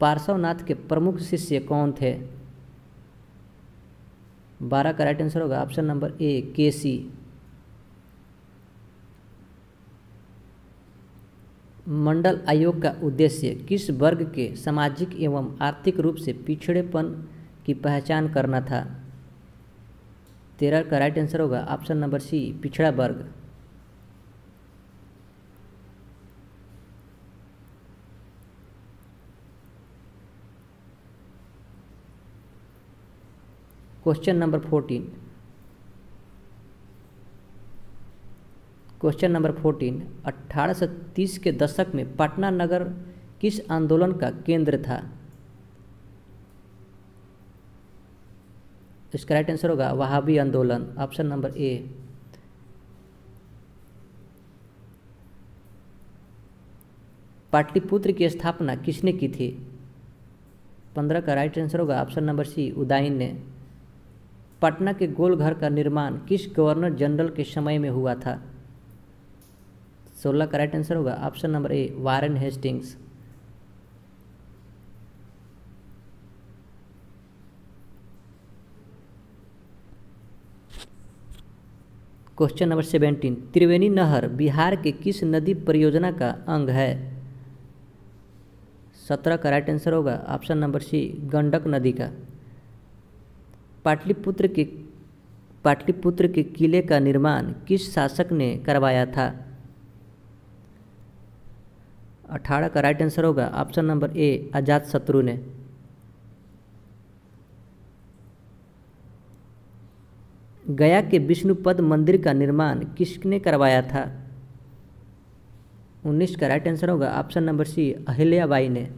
पार्श्वनाथ के प्रमुख शिष्य कौन थे बारह का राइट आंसर होगा option number A K C मंडल आयोग का उद्देश्य किस वर्ग के सामाजिक एवं आर्थिक रूप से पिछड़ेपन की पहचान करना था तेरह का राइट आंसर होगा ऑप्शन नंबर सी पिछड़ा वर्ग question number fourteen question number fourteen अट्ठारह सौ तीस के दशक में पटना नगर किस आंदोलन का केंद्र था इसका राइट आंसर होगा वहावी आंदोलन ऑप्शन नंबर ए पाटलिपुत्र की स्थापना किसने की थी पंद्रह का राइट आंसर होगा ऑप्शन नंबर सी उदाइन ने पटना के गोलघर का निर्माण किस गवर्नर जनरल के समय में हुआ था सोलह का राइट आंसर होगा option number A Warren Hastings question number seventeen Triveni नहर बिहार के किस नदी परियोजना का अंग है सत्रह का राइट आंसर होगा ऑप्शन नंबर सी गंडक नदी का पाटलिपुत्र के पाटलिपुत्र के किले का निर्माण किस शासक ने करवाया था अठारह का राइट आंसर होगा option number A Ajatashatru ने गया के विष्णुपद मंदिर का निर्माण किसने करवाया था उन्नीस का राइट आंसर होगा ऑप्शन नंबर सी अहिल्याबाई ने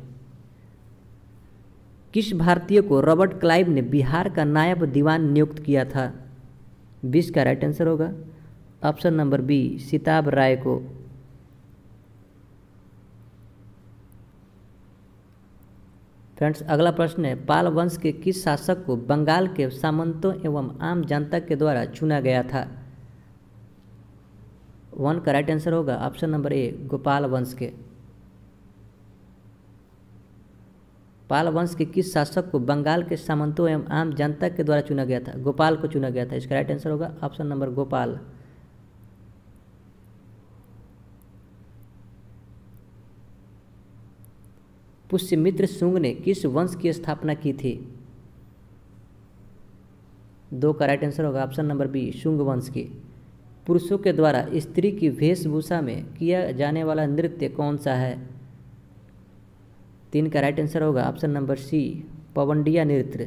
किस भारतीय को रॉबर्ट क्लाइव ने बिहार का नायब दीवान नियुक्त किया था बीस का राइट आंसर होगा option number B Sitab Rai को फ्रेंड्स अगला प्रश्न है पाल वंश के किस शासक को बंगाल के सामंतों एवं आम जनता के द्वारा चुना गया था वन का राइट आंसर होगा ऑप्शन नंबर ए गोपाल वंश के पाल वंश के किस शासक को बंगाल के सामंतों एवं आम जनता के द्वारा चुना गया था गोपाल को चुना गया था इसका राइट आंसर होगा ऑप्शन नंबर गोपाल पुष्यमित्र शुंग ने किस वंश की स्थापना की थी दो का राइट आंसर होगा ऑप्शन नंबर बी शुंग वंश की पुरुषों के द्वारा स्त्री की वेशभूषा में किया जाने वाला नृत्य कौन सा है तीन का राइट आंसर होगा ऑप्शन नंबर सी पवंडिया नृत्य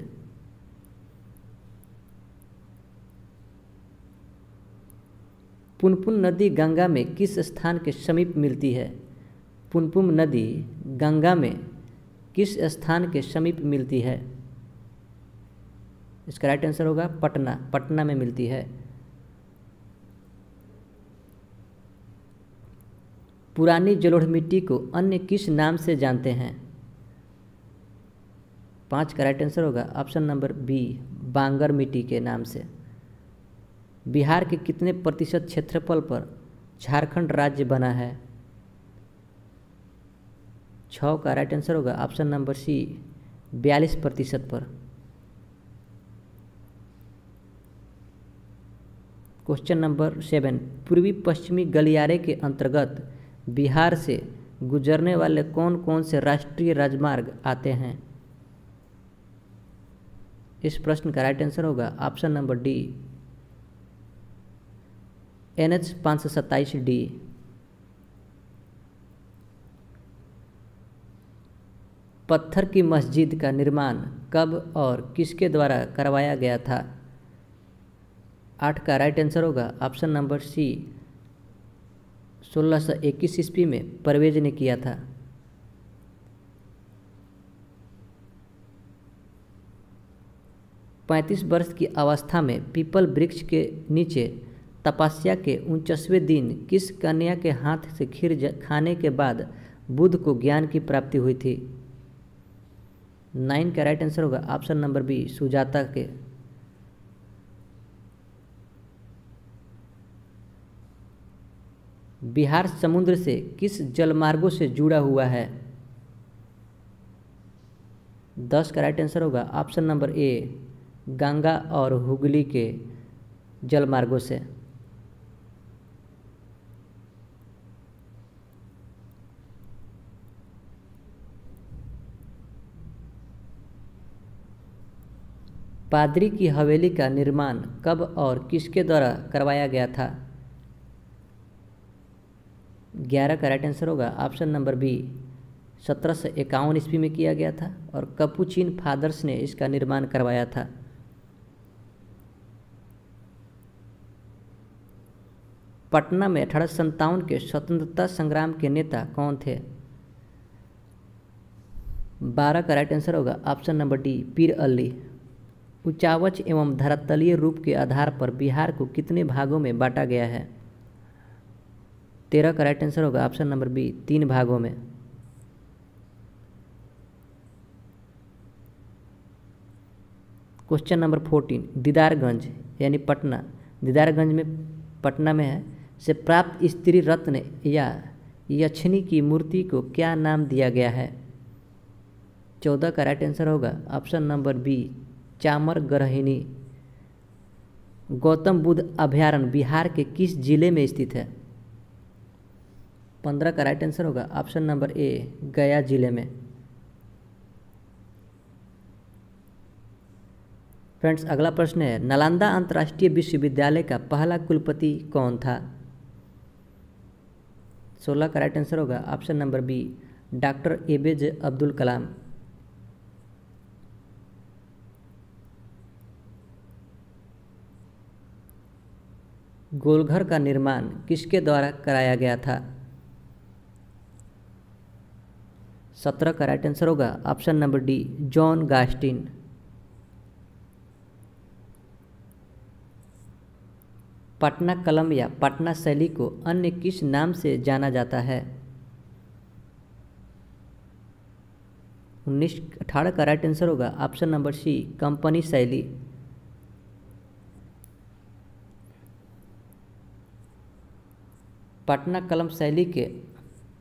पुनपुन नदी गंगा में किस स्थान के समीप मिलती है पुनपुन नदी गंगा में किस स्थान के समीप मिलती है इसका राइट आंसर होगा पटना पटना में मिलती है पुरानी जलोढ़ मिट्टी को अन्य किस नाम से जानते हैं पाँच का राइट आंसर होगा ऑप्शन नंबर बी बांगर मिट्टी के नाम से बिहार के कितने प्रतिशत क्षेत्रफल पर झारखंड राज्य बना है छ का राइट आंसर होगा ऑप्शन नंबर सी बयालीस प्रतिशत पर क्वेश्चन नंबर सेवन पूर्वी पश्चिमी गलियारे के अंतर्गत बिहार से गुजरने वाले कौन कौन से राष्ट्रीय राजमार्ग आते हैं इस प्रश्न का राइट आंसर होगा option number D N H पाँच सौ सत्ताईस डी पत्थर की मस्जिद का निर्माण कब और किसके द्वारा करवाया गया था आठ का राइट आंसर होगा ऑप्शन नंबर सी सोलह सौ इक्कीस ईस्वी में परवेज ने किया था पैंतीस वर्ष की अवस्था में पीपल वृक्ष के नीचे तपस्या के उनचसवें दिन किस कन्या के हाथ से खीर खाने के बाद बुद्ध को ज्ञान की प्राप्ति हुई थी नाइन का राइट आंसर होगा ऑप्शन नंबर बी सुजाता के बिहार समुद्र से किस जलमार्गों से जुड़ा हुआ है दस का राइट आंसर होगा ऑप्शन नंबर ए गंगा और हुगली के जलमार्गों से पादरी की हवेली का निर्माण कब और किसके द्वारा करवाया गया था ग्यारह का राइट आंसर होगा ऑप्शन नंबर बी सत्रह सौ इक्यावन ईस्वी में किया गया था और कपूचिन फादर्स ने इसका निर्माण करवाया था पटना में अठारह के स्वतंत्रता संग्राम के नेता कौन थे बारह का राइट आंसर होगा option number D Pir Ali उचावच एवं धरातलीय रूप के आधार पर बिहार को कितने भागों में बांटा गया है तेरह का राइट आंसर होगा ऑप्शन नंबर बी तीन भागों में क्वेश्चन नंबर फोर्टीन दीदारगंज यानी पटना दीदारगंज में पटना में है से प्राप्त स्त्री रत्न या यक्षिणी की मूर्ति को क्या नाम दिया गया है चौदह का राइट आंसर होगा ऑप्शन नंबर बी चामर ग्रहिणी गौतम बुद्ध अभ्यारण बिहार के किस जिले में स्थित है पंद्रह का राइट आंसर होगा ऑप्शन नंबर ए गया जिले में फ्रेंड्स अगला प्रश्न है नालंदा अंतर्राष्ट्रीय विश्वविद्यालय का पहला कुलपति कौन था सोलह का राइट आंसर होगा option number B doctor A P J Abdul Kalam Golghar का निर्माण किसके द्वारा कराया गया था सत्रह का राइट आंसर होगा option number D John Garstin Patna कलम या पटना शैली को अन्य किस नाम से जाना जाता है उन्नीस अठारह का राइट आंसर होगा ऑप्शन नंबर सी कंपनी शैली पटना कलम शैली के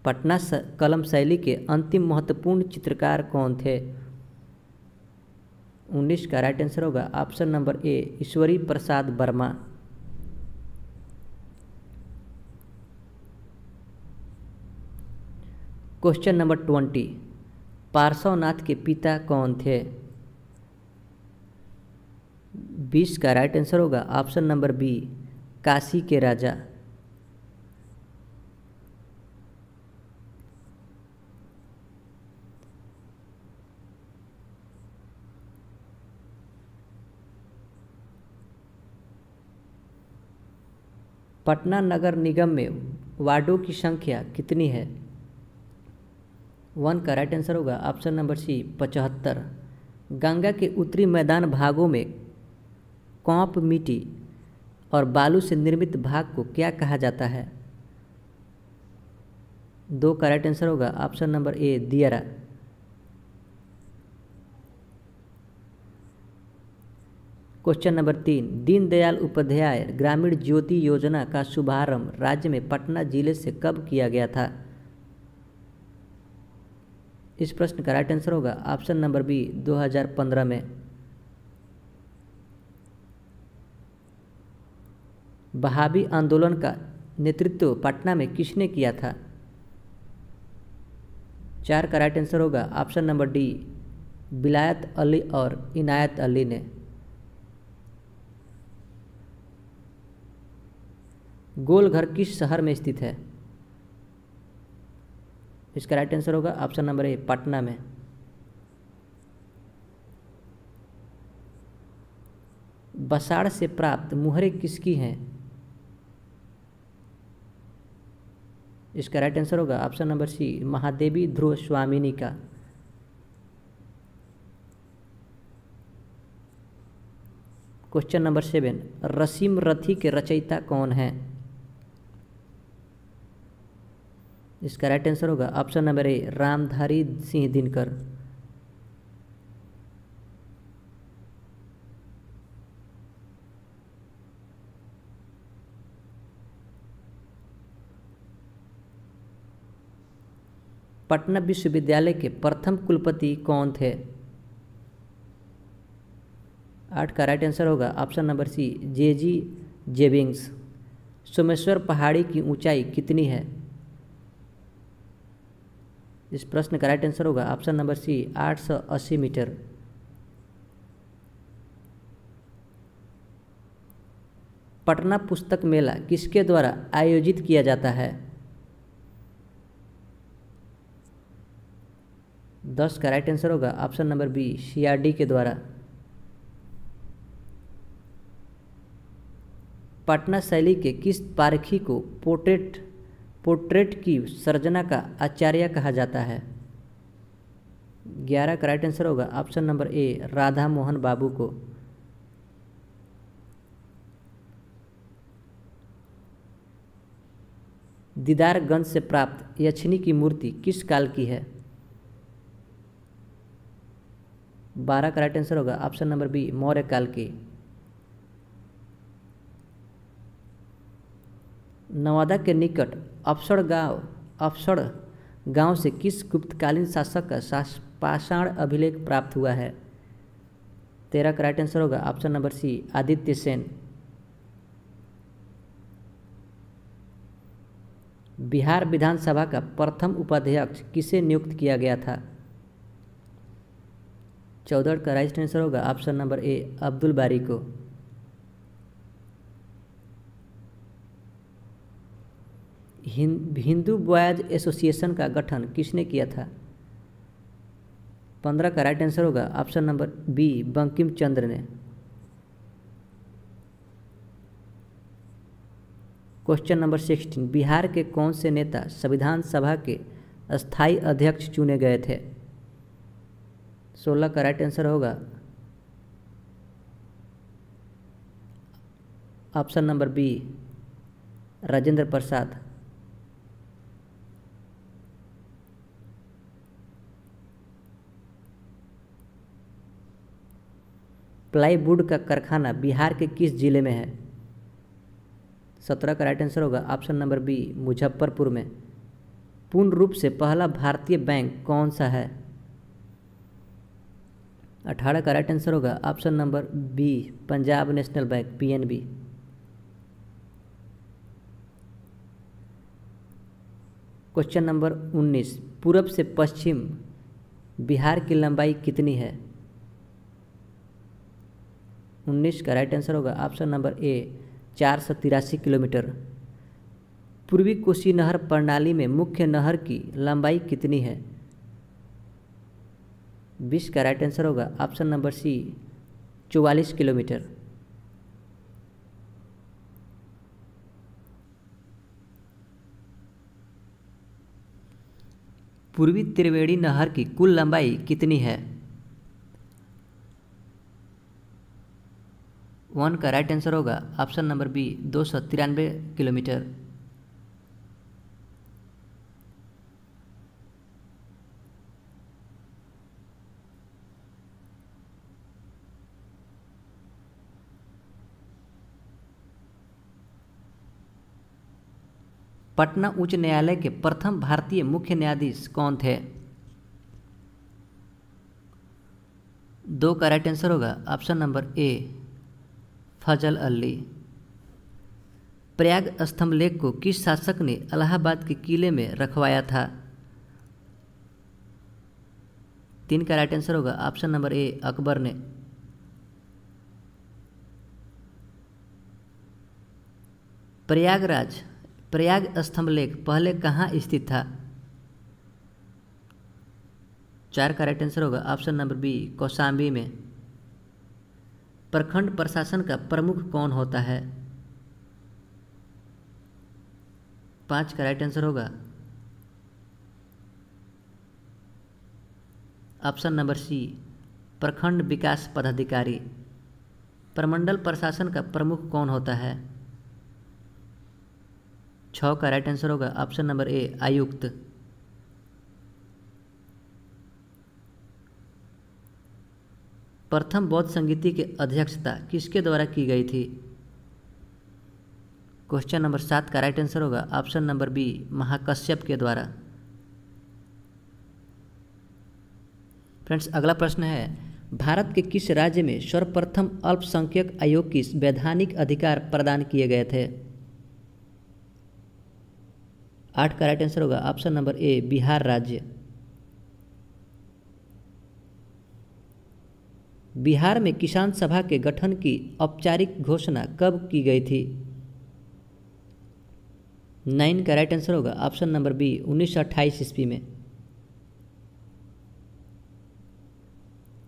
पटना कलम शैली के अंतिम महत्वपूर्ण चित्रकार कौन थे उन्नीस का राइट आंसर होगा option number A Ishwari Prasad Verma question number twenty Parshvanath के पिता कौन थे बीस का राइट आंसर होगा ऑप्शन नंबर बी काशी के राजा पटना नगर निगम में वार्डों की संख्या कितनी है वन का राइट आंसर होगा ऑप्शन नंबर सी पचहत्तर गंगा के उत्तरी मैदान भागों में कौप मिट्टी और बालू से निर्मित भाग को क्या कहा जाता है दो का राइट आंसर होगा ऑप्शन नंबर ए दियरा क्वेश्चन नंबर तीन दीनदयाल उपाध्याय ग्रामीण ज्योति योजना का शुभारंभ राज्य में पटना जिले से कब किया गया था इस प्रश्न का राइट आंसर होगा ऑप्शन नंबर बी 2015 में बहावी आंदोलन का नेतृत्व पटना में किसने किया था चार का राइट आंसर होगा option number D Wilayat Ali और इनायत अली ने गोलघर किस शहर में स्थित है इसका राइट आंसर होगा ऑप्शन नंबर ए पटना में बसाड़ से प्राप्त मुहरे किसकी हैं इसका राइट आंसर होगा option number C Mahadevi Dhruva Swamini का क्वेश्चन नंबर सेवन रसीम रथी के रचयिता कौन हैं इसका राइट आंसर होगा option number A Ramdhari Singh Dinkar Patna विश्वविद्यालय के प्रथम कुलपति कौन थे आठ का राइट आंसर होगा option number C J G Jennings Someshwar पहाड़ी की ऊंचाई कितनी है इस प्रश्न का राइट आंसर होगा ऑप्शन नंबर सी आठ सौ अस्सी मीटर पटना पुस्तक मेला किसके द्वारा आयोजित किया जाता है दस का राइट आंसर होगा ऑप्शन नंबर बी सीआरडी के द्वारा पटना शैली के किस पारखी को पोर्ट्रेट पोर्ट्रेट की सर्जना का आचार्य कहा जाता है ग्यारह का राइट आंसर होगा option number A Radha Mohan Babu को दीदारगंज से प्राप्त यक्षिनी की मूर्ति किस काल की है बारह का राइट आंसर होगा ऑप्शन नंबर बी मौर्य काल की नवादा के निकट अपसड़ गांव अपसड़ गांव से किस गुप्तकालीन शासक का पाषाण अभिलेख प्राप्त हुआ है तेरह का राइट आंसर होगा option number C Aditya Sen Bihar विधानसभा का प्रथम उपाध्यक्ष किसे नियुक्त किया गया था चौदह का राइट आंसर होगा option number A Abdul Bari को हिंदू बॉयज एसोसिएशन का गठन किसने किया था पंद्रह का राइट आंसर होगा option number B Bankim Chandra ने क्वेश्चन नंबर सिक्सटीन बिहार के कौन से नेता संविधान सभा के स्थायी अध्यक्ष चुने गए थे सोलह का राइट आंसर होगा option number B Rajendra Prasad plywood का कारखाना बिहार के किस जिले में है सत्रह का राइट आंसर होगा ऑप्शन नंबर बी मुजफ्फरपुर में पूर्ण रूप से पहला भारतीय बैंक कौन सा है अठारह का राइट आंसर होगा option number B Punjab national bank PNB question number 19 पूरब से पश्चिम बिहार की लंबाई कितनी है उन्नीस का राइट आंसर होगा ऑप्शन नंबर ए चार सौ तिरासी किलोमीटर पूर्वी कोसी नहर प्रणाली में मुख्य नहर की लंबाई कितनी है बीस का राइट आंसर होगा ऑप्शन नंबर सी चौवालीस किलोमीटर पूर्वी त्रिवेणी नहर की कुल लंबाई कितनी है वन का राइट आंसर होगा ऑप्शन नंबर बी दो सौ तिरानवे किलोमीटर पटना उच्च न्यायालय के प्रथम भारतीय मुख्य न्यायाधीश कौन थे दो का राइट आंसर होगा option number A Fazal Ali Prayag लेख को किस शासक ने अलाहाबाद के किले में रखवाया था तीन का राइट आंसर होगा ऑप्शन नंबर ए अकबर ने प्रयागराज प्रयाग स्तंभ लेख पहले कहाँ स्थित था चार का राइट आंसर होगा ऑप्शन नंबर बी कौशाम्बी में प्रखंड प्रशासन का प्रमुख कौन होता है पाँच का राइट आंसर होगा ऑप्शन नंबर सी प्रखंड विकास पदाधिकारी प्रमंडल प्रशासन का प्रमुख कौन होता है छ का राइट आंसर होगा ऑप्शन नंबर ए आयुक्त प्रथम बौद्ध संगीति की अध्यक्षता किसके द्वारा की गई थी क्वेश्चन नंबर सात का राइट आंसर होगा ऑप्शन नंबर बी महाकश्यप के द्वारा फ्रेंड्स अगला प्रश्न है भारत के किस राज्य में सर्वप्रथम अल्पसंख्यक आयोग की वैधानिक अधिकार प्रदान किए गए थे आठ का राइट आंसर होगा ऑप्शन नंबर ए बिहार राज्य बिहार में किसान सभा के गठन की औपचारिक घोषणा कब की गई थी नाइन का राइट आंसर होगा ऑप्शन नंबर बी उन्नीस सौ अट्ठाईस ईस्वी में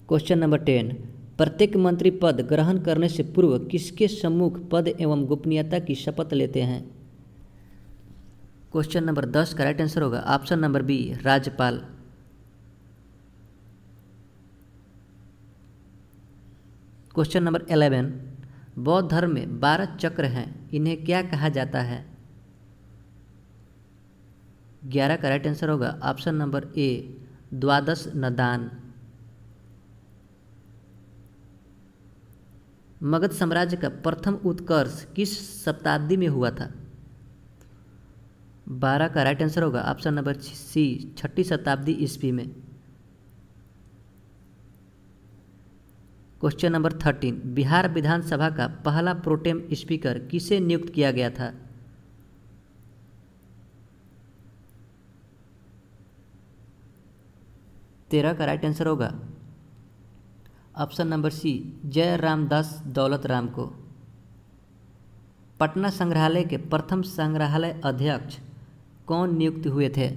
क्वेश्चन नंबर टेन प्रत्येक मंत्री पद ग्रहण करने से पूर्व किसके सम्मुख पद एवं गोपनीयता की शपथ लेते हैं क्वेश्चन नंबर दस का राइट आंसर होगा ऑप्शन नंबर बी राज्यपाल क्वेश्चन नंबर एलेवन बौद्ध धर्म में बारह चक्र हैं इन्हें क्या कहा जाता है ग्यारह का राइट आंसर होगा ऑप्शन नंबर ए द्वादश नदान मगध साम्राज्य का प्रथम उत्कर्ष किस शताब्दी में हुआ था बारह का राइट आंसर होगा ऑप्शन नंबर सी छठी शताब्दी ईस्वी में क्वेश्चन नंबर थर्टीन बिहार विधानसभा का पहला प्रोटेम स्पीकर किसे नियुक्त किया गया था तेरह का राइट आंसर होगा option number C Jai Ramdas दौलत राम को पटना संग्रहालय के प्रथम संग्रहालय अध्यक्ष कौन नियुक्त हुए थे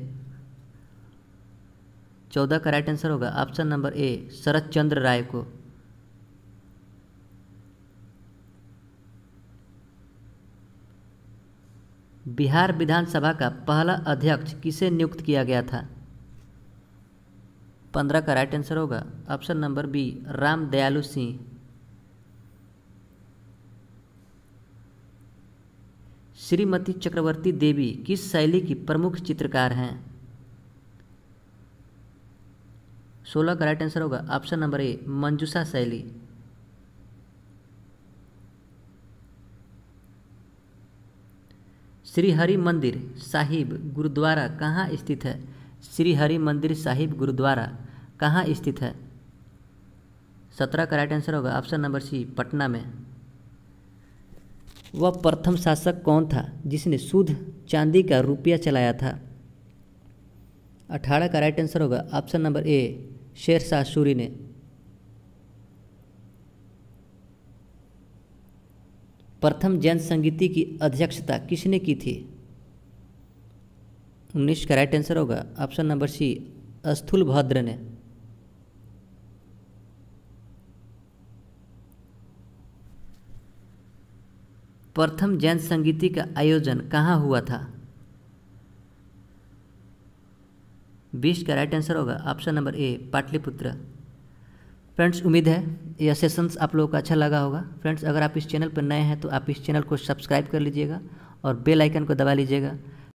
चौदह का राइट आंसर होगा option number A Sharad Chandra Rai को बिहार विधानसभा का पहला अध्यक्ष किसे नियुक्त किया गया था पंद्रह का राइट आंसर होगा option number B Ram Dayalu Singh Shrimati चक्रवर्ती देवी किस शैली की प्रमुख चित्रकार हैं सोलह का राइट आंसर होगा ऑप्शन नंबर ए मंजूषा शैली श्री हरि मंदिर साहिब गुरुद्वारा कहाँ स्थित है श्री हरि मंदिर साहिब गुरुद्वारा कहाँ स्थित है सत्रह का राइट आंसर होगा ऑप्शन नंबर सी पटना में वह प्रथम शासक कौन था जिसने शुद्ध चांदी का रुपया चलाया था अठारह का राइट आंसर होगा option number A Sher Shah Suri ने प्रथम जैन संगीति की अध्यक्षता किसने की थी उन्नीस का राइट आंसर होगा option number C Sthulabhadra ने प्रथम जैन संगीति का आयोजन कहाँ हुआ था बीस का राइट आंसर होगा option number A Pataliputra friends उम्मीद है यह सेशंस आप लोगों को अच्छा लगा होगा फ्रेंड्स अगर आप इस चैनल पर नए हैं तो आप इस चैनल को सब्सक्राइब कर लीजिएगा और बेल आइकन को दबा लीजिएगा